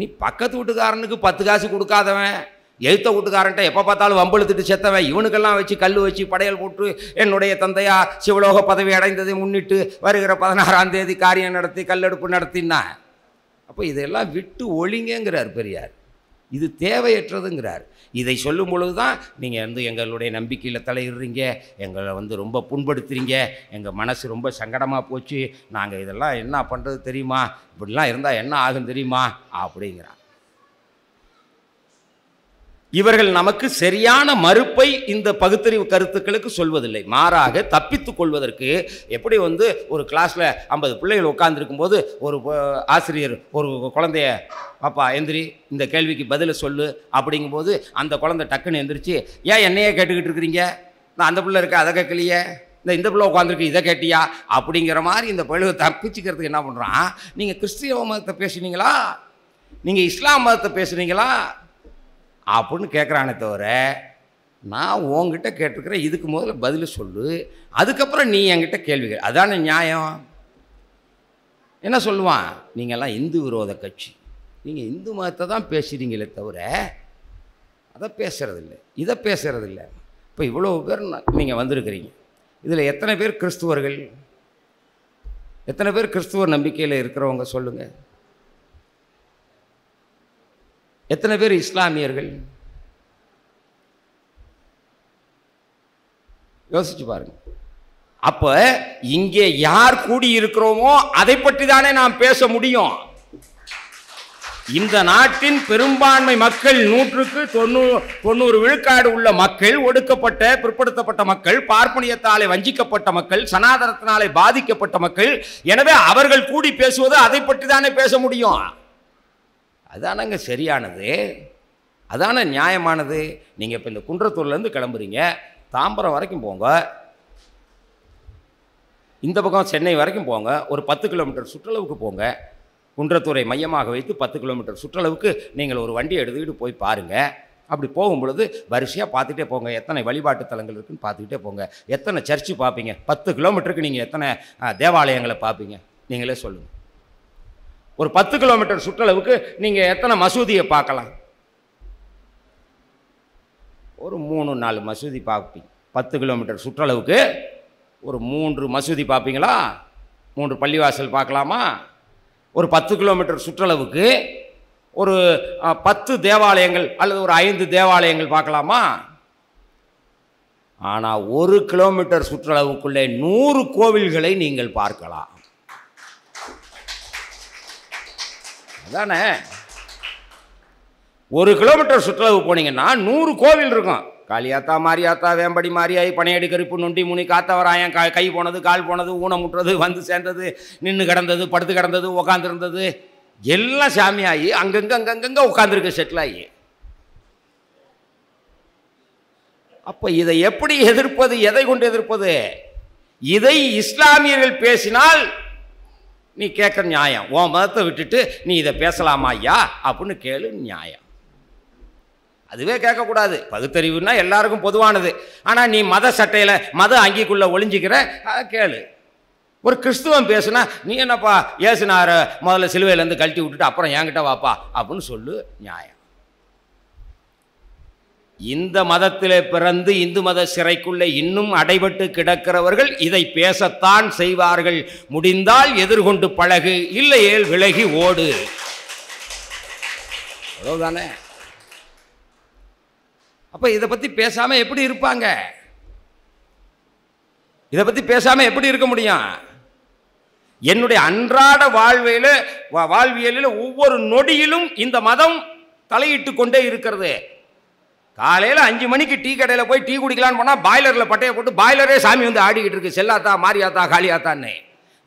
[SPEAKER 1] நீ பக்கத்து வீட்டுக்காரனுக்கு பத்து காசு கொடுக்காதவன் எழுத்த வீட்டுக்காரன்ட்ட எப்போ பார்த்தாலும் வம்பழுத்துட்டு செத்தவன் இவனுக்கெல்லாம் வச்சு கல் வச்சு படையல் போட்டு என்னுடைய தந்தையா சிவலோக பதவி அடைந்ததை முன்னிட்டு வருகிற பதினாறாம் தேதி காரியம் நடத்தி கல்லெடுப்பு நடத்தினான் அப்போ இதெல்லாம் விட்டு ஒழிங்கிறார் பெரியார் இது தேவையற்றதுங்கிறார் இதை சொல்லும் பொழுது தான் நீங்கள் வந்து எங்களுடைய நம்பிக்கையில் தலையிடுறீங்க எங்களை வந்து ரொம்ப புண்படுத்துறீங்க எங்கள் மனசு ரொம்ப சங்கடமாக போச்சு நாங்கள் இதெல்லாம் என்ன பண்ணுறது தெரியுமா இப்படிலாம் இருந்தால் என்ன ஆகும் தெரியுமா அப்படிங்கிறான் இவர்கள் நமக்கு சரியான மறுப்பை இந்த பகுத்தறிவு கருத்துக்களுக்கு சொல்வதில்லை மாறாக தப்பித்து கொள்வதற்கு எப்படி வந்து ஒரு கிளாஸில் ஐம்பது பிள்ளைகள் உட்காந்துருக்கும் போது ஒரு ஆசிரியர் ஒரு குழந்தைய பாப்பா எந்திரி இந்த கேள்விக்கு பதிலை சொல்லு அப்படிங்கும்போது அந்த குழந்தை டக்குன்னு எந்திரிச்சு ஏன் என்னையே கேட்டுக்கிட்டு இருக்கிறீங்க நான் அந்த பிள்ளை இருக்க அதை கேட்கலையே இந்த இந்த பிள்ளை உட்காந்துருக்கு இதை கேட்டியா அப்படிங்கிற மாதிரி இந்த பழுவை தப்பிச்சுக்கிறதுக்கு என்ன பண்ணுறான் நீங்கள் கிறிஸ்திய மதத்தை பேசுனீங்களா நீங்கள் இஸ்லாம் மதத்தை பேசுனீங்களா அப்படின்னு கேட்குறானே தவிர நான் உங்ககிட்ட கேட்டிருக்கிறேன் இதுக்கு முதல்ல பதில் சொல்லு அதுக்கப்புறம் நீ என்கிட்ட கேள்வி கே அதான நியாயம் என்ன சொல்லுவான் நீங்கள்லாம் இந்து விரோத கட்சி நீங்கள் இந்து மதத்தை தான் பேசுகிறீங்களே தவிர அதை பேசுகிறதில்ல இதை பேசுகிறதில்ல இப்போ இவ்வளோ பேர் நீங்கள் வந்திருக்கிறீங்க இதில் எத்தனை பேர் கிறிஸ்துவர்கள் எத்தனை பேர் கிறிஸ்துவ நம்பிக்கையில் இருக்கிறவங்க சொல்லுங்கள் எத்தனை பேர் இஸ்லாமியர்கள் யோசிச்சு பாருங்க அப்போ இங்கே யார் கூடி இருக்கிறோமோ அதை பற்றி தானே நாம் பேச முடியும் இந்த நாட்டின் பெரும்பான்மை மக்கள் நூற்றுக்கு தொண்ணூறு தொண்ணூறு விழுக்காடு உள்ள மக்கள் ஒடுக்கப்பட்ட பிற்படுத்தப்பட்ட மக்கள் பார்ப்பனியத்தாலே வஞ்சிக்கப்பட்ட மக்கள் சனாதனத்தினாலே பாதிக்கப்பட்ட மக்கள் எனவே அவர்கள் கூடி பேசுவது அதை பற்றி தானே பேச முடியும் அதானங்க சரியானது அதான நியாயமானது நீங்கள் இப்போ இந்த குன்றத்தூர்லேருந்து கிளம்புறீங்க தாம்பரம் வரைக்கும் போங்க இந்த பக்கம் சென்னை வரைக்கும் போங்க ஒரு பத்து கிலோமீட்டர் சுற்றளவுக்கு போங்க குன்றத்தூரை மையமாக வைத்து பத்து கிலோமீட்டர் சுற்றளவுக்கு நீங்கள் ஒரு வண்டியை எடுத்துக்கிட்டு போய் பாருங்கள் அப்படி போகும் பொழுது வரிசையாக பார்த்துட்டே போங்க எத்தனை வழிபாட்டு தலங்கள் இருக்குன்னு பார்த்துக்கிட்டே போங்க எத்தனை சர்ச்சு பார்ப்பீங்க பத்து கிலோமீட்டருக்கு நீங்கள் எத்தனை தேவாலயங்களை பார்ப்பீங்க நீங்களே சொல்லுங்கள் ஒரு பத்து கிலோமீட்டர் சுற்றளவுக்கு நீங்கள் எத்தனை மசூதியை பார்க்கலாம் ஒரு மூணு நாலு மசூதி பார்ப்பீங்க பத்து கிலோமீட்டர் சுற்றளவுக்கு ஒரு மூன்று மசூதி பார்ப்பீங்களா மூன்று பள்ளிவாசல் பார்க்கலாமா ஒரு பத்து கிலோமீட்டர் சுற்றளவுக்கு ஒரு பத்து தேவாலயங்கள் அல்லது ஒரு ஐந்து தேவாலயங்கள் பார்க்கலாமா ஆனால் ஒரு கிலோமீட்டர் சுற்றளவுக்குள்ளே நூறு கோவில்களை நீங்கள் பார்க்கலாம் அதானே ஒரு கிலோமீட்டர் சுற்றுலாவு போனீங்கன்னா நூறு கோவில் இருக்கும் காளியாத்தா மாரியாத்தா வேம்படி மாரியாய் பனையடி கருப்பு நொண்டி முனி காத்தவராயம் கா கை போனது கால் போனது முட்டுறது வந்து சேர்ந்தது நின்று கிடந்தது படுத்து கிடந்தது உக்காந்துருந்தது எல்லாம் சாமியாகி அங்கங்கே அங்கங்கங்கே உட்காந்துருக்கு செட்டில் ஆகி அப்போ இதை எப்படி எதிர்ப்பது எதை கொண்டு எதிர்ப்பது இதை இஸ்லாமியர்கள் பேசினால் நீ கேட்குற நியாயம் உன் மதத்தை விட்டுட்டு நீ இதை பேசலாமா ஐயா அப்படின்னு கேளு நியாயம் அதுவே கேட்கக்கூடாது பகுத்தறிவுன்னா எல்லாருக்கும் பொதுவானது ஆனால் நீ மத சட்டையில் மத அங்கிக்குள்ளே ஒளிஞ்சிக்கிற அதை கேளு ஒரு கிறிஸ்துவன் பேசுனா நீ என்னப்பா ஏசுனார முதல்ல சிலுவையிலேருந்து கழட்டி விட்டுட்டு அப்புறம் என்கிட்ட வாப்பா அப்படின்னு சொல்லு நியாயம் இந்த மதத்திலே பிறந்து இந்து மத சிறைக்குள்ளே இன்னும் அடைபட்டு கிடக்கிறவர்கள் இதை பேசத்தான் செய்வார்கள் முடிந்தால் எதிர்கொண்டு பழகு இல்லையேல் விலகி ஓடு அவ்வளோதானே அப்போ இதை பற்றி பேசாமல் எப்படி இருப்பாங்க இதை பற்றி பேசாமல் எப்படி இருக்க முடியும் என்னுடைய அன்றாட வாழ்வியல வாழ்வியலில் ஒவ்வொரு நொடியிலும் இந்த மதம் தலையிட்டு கொண்டே இருக்கிறது காலையில் அஞ்சு மணிக்கு டீ கடையில் போய் டீ குடிக்கலான்னு போனால் பாய்லரில் பட்டையை போட்டு பாய்லரே சாமி வந்து ஆடிக்கிட்டு இருக்கு செல்லாத்தா மாரியாத்தா காளியாத்தான்னு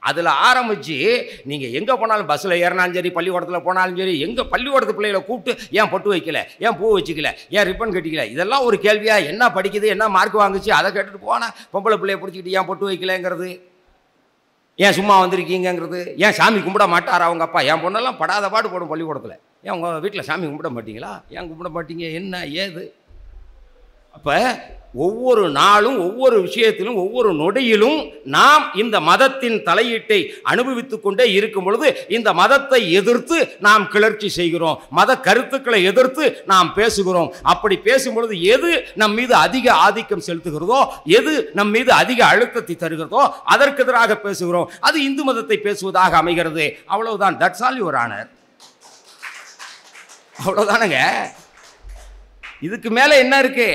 [SPEAKER 1] அதில் ஆரம்பித்து நீங்கள் எங்கே போனாலும் பஸ்ஸில் ஏறினாலும் சரி பள்ளிக்கூடத்தில் போனாலும் சரி எங்கள் பள்ளிக்கூடத்து பிள்ளைகளை கூப்பிட்டு ஏன் பொட்டு வைக்கல ஏன் பூ வச்சுக்கல ஏன் ரிப்பன் கட்டிக்கல இதெல்லாம் ஒரு கேள்வியாக என்ன படிக்குது என்ன மார்க் வாங்குச்சு அதை கேட்டுட்டு போனால் பொம்பளை பிள்ளையை பிடிச்சிக்கிட்டு ஏன் பொட்டு வைக்கலங்கிறது ஏன் சும்மா வந்திருக்கீங்கிறது ஏன் சாமி கும்பிட மாட்டாரா அவங்க அப்பா என் பொண்ணெல்லாம் படாத பாடு போடும் பள்ளிக்கூடத்தில் ஏன் உங்கள் வீட்டில் சாமி கும்பிட மாட்டீங்களா ஏன் கும்பிட மாட்டீங்க என்ன ஏது அப்போ ஒவ்வொரு நாளும் ஒவ்வொரு விஷயத்திலும் ஒவ்வொரு நொடியிலும் நாம் இந்த மதத்தின் தலையீட்டை அனுபவித்து கொண்டே இருக்கும் பொழுது இந்த மதத்தை எதிர்த்து நாம் கிளர்ச்சி செய்கிறோம் மத கருத்துக்களை எதிர்த்து நாம் பேசுகிறோம் அப்படி பேசும் பொழுது எது நம் மீது அதிக ஆதிக்கம் செலுத்துகிறதோ எது நம் மீது அதிக அழுத்தத்தை தருகிறதோ அதற்கு எதிராக பேசுகிறோம் அது இந்து மதத்தை பேசுவதாக அமைகிறது அவ்வளவுதான் தட்ஸ் ஆல் யுவர் ஆனர் அவ்வளவுதானுங்க இதுக்கு மேலே என்ன இருக்குது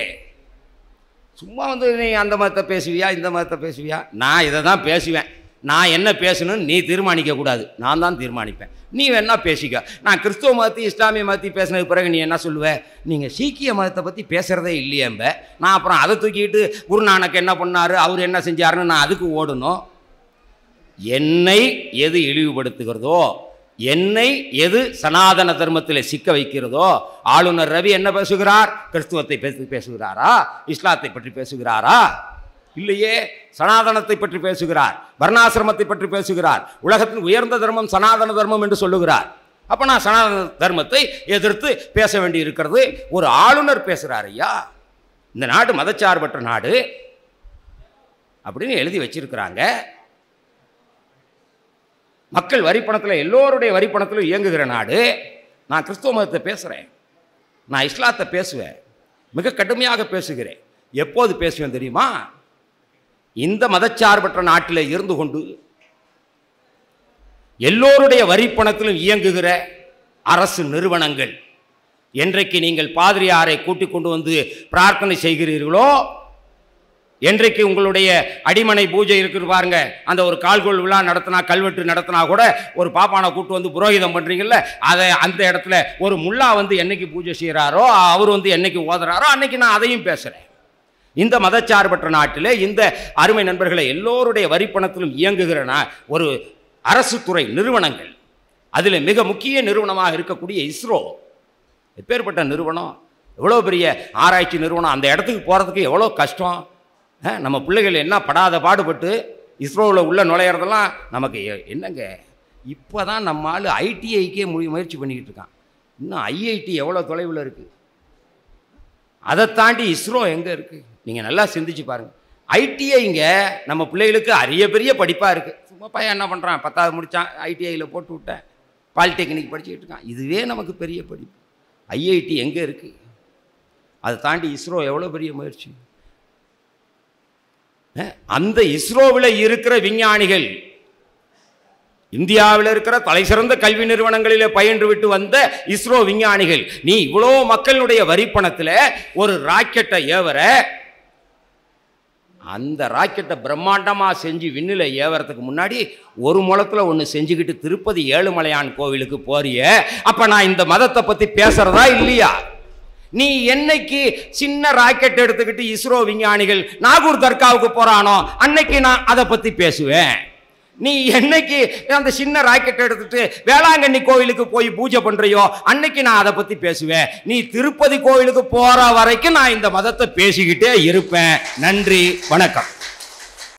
[SPEAKER 1] சும்மா வந்து நீ அந்த மதத்தை பேசுவியா இந்த மதத்தை பேசுவியா நான் இதை தான் பேசுவேன் நான் என்ன பேசணும்னு நீ தீர்மானிக்கக்கூடாது நான் தான் தீர்மானிப்பேன் நீ வேணா பேசிக்க நான் கிறிஸ்துவ மதத்தை இஸ்லாமிய மதத்தை பேசினதுக்கு பிறகு நீ என்ன சொல்லுவேன் நீங்கள் சீக்கிய மதத்தை பற்றி பேசுகிறதே இல்லையம்ப நான் அப்புறம் அதை தூக்கிட்டு குருநானக் என்ன பண்ணார் அவர் என்ன செஞ்சாருன்னு நான் அதுக்கு ஓடணும் என்னை எது இழிவுபடுத்துகிறதோ என்னை எது சனாதன தர்மத்தில் சிக்க வைக்கிறதோ ஆளுநர் ரவி என்ன பேசுகிறார் கிறிஸ்துவத்தை பேசி பேசுகிறாரா இஸ்லாத்தை பற்றி பேசுகிறாரா இல்லையே சனாதனத்தை பற்றி பேசுகிறார் வர்ணாசிரமத்தை பற்றி பேசுகிறார் உலகத்தின் உயர்ந்த தர்மம் சனாதன தர்மம் என்று சொல்லுகிறார் அப்போ நான் சனாதன தர்மத்தை எதிர்த்து பேச வேண்டி இருக்கிறது ஒரு ஆளுநர் பேசுகிறார் ஐயா இந்த நாடு மதச்சார்பற்ற நாடு அப்படின்னு எழுதி வச்சிருக்கிறாங்க மக்கள் வரிப்பணத்தில் எல்லோருடைய வரிப்பணத்திலும் இயங்குகிற நாடு நான் கிறிஸ்துவ மதத்தை பேசுகிறேன் நான் இஸ்லாத்தை பேசுவேன் மிக கடுமையாக பேசுகிறேன் எப்போது பேசுவேன் தெரியுமா இந்த மதச்சார்பற்ற நாட்டில் இருந்து கொண்டு எல்லோருடைய வரிப்பணத்திலும் இயங்குகிற அரசு நிறுவனங்கள் என்றைக்கு நீங்கள் பாதிரியாரை கூட்டிக் கொண்டு வந்து பிரார்த்தனை செய்கிறீர்களோ என்றைக்கு உங்களுடைய அடிமனை பூஜை இருக்குது பாருங்க அந்த ஒரு கால்கோள் விழா நடத்தினா கல்வெட்டு நடத்தினா கூட ஒரு பாப்பானை கூட்டு வந்து புரோகிதம் பண்ணுறீங்கல்ல அதை அந்த இடத்துல ஒரு முல்லா வந்து என்னைக்கு பூஜை செய்கிறாரோ அவர் வந்து என்னைக்கு ஓதுறாரோ அன்னைக்கு நான் அதையும் பேசுகிறேன் இந்த மதச்சார்பற்ற நாட்டில் இந்த அருமை நண்பர்களை எல்லோருடைய வரிப்பணத்திலும் இயங்குகிறனா ஒரு அரசு துறை நிறுவனங்கள் அதில் மிக முக்கிய நிறுவனமாக இருக்கக்கூடிய இஸ்ரோ எப்பேற்பட்ட நிறுவனம் எவ்வளோ பெரிய ஆராய்ச்சி நிறுவனம் அந்த இடத்துக்கு போகிறதுக்கு எவ்வளோ கஷ்டம் நம்ம பிள்ளைகள் என்ன படாத பாடுபட்டு இஸ்ரோவில் உள்ளே நுழையிறதெல்லாம் நமக்கு என்னங்க இப்போ தான் நம்ம ஆள் ஐடிஐக்கே முயற்சி பண்ணிக்கிட்டு இருக்கான் இன்னும் ஐஐடி எவ்வளோ தொலைவில் இருக்குது அதை தாண்டி இஸ்ரோ எங்கே இருக்குது நீங்கள் நல்லா சிந்திச்சு பாருங்கள் ஐடிஐங்க நம்ம பிள்ளைகளுக்கு அரிய பெரிய படிப்பாக இருக்குது சும்மா பையன் என்ன பண்ணுறான் பத்தாவது முடித்தான் ஐடிஐயில் போட்டு விட்டேன் பாலிடெக்னிக் படிச்சுக்கிட்டு இருக்கான் இதுவே நமக்கு பெரிய படிப்பு ஐஐடி எங்கே இருக்குது அதை தாண்டி இஸ்ரோ எவ்வளோ பெரிய முயற்சி அந்த இஸ்ரோவில் இருக்கிற விஞ்ஞானிகள் இந்தியாவில் இருக்கிற தலை சிறந்த கல்வி நிறுவனங்களில் பயின்று விட்டு வந்த இஸ்ரோ விஞ்ஞானிகள் நீ இவ்வளோ மக்களுடைய வரிப்பணத்தில் ஒரு ராக்கெட்டை ஏவர அந்த ராக்கெட்டை பிரம்மாண்டமாக செஞ்சு விண்ணில் ஏவறதுக்கு முன்னாடி ஒரு முளத்தில் ஒன்று செஞ்சுக்கிட்டு திருப்பதி ஏழுமலையான் கோவிலுக்கு போறிய அப்போ நான் இந்த மதத்தை பற்றி பேசுகிறதா இல்லையா நீ என்னைக்கு சின்ன ராக்கெட் எடுத்துக்கிட்டு இஸ்ரோ விஞ்ஞானிகள் நாகூர் தர்காவுக்கு போறானோ அன்னைக்கு நான் அதை பத்தி பேசுவேன் நீ என்னைக்கு அந்த சின்ன ராக்கெட் எடுத்துட்டு வேளாங்கண்ணி கோவிலுக்கு போய் பூஜை பண்றியோ அன்னைக்கு நான் அதை பத்தி பேசுவேன் நீ திருப்பதி கோவிலுக்கு போற வரைக்கும் நான் இந்த மதத்தை பேசிக்கிட்டே இருப்பேன் நன்றி வணக்கம்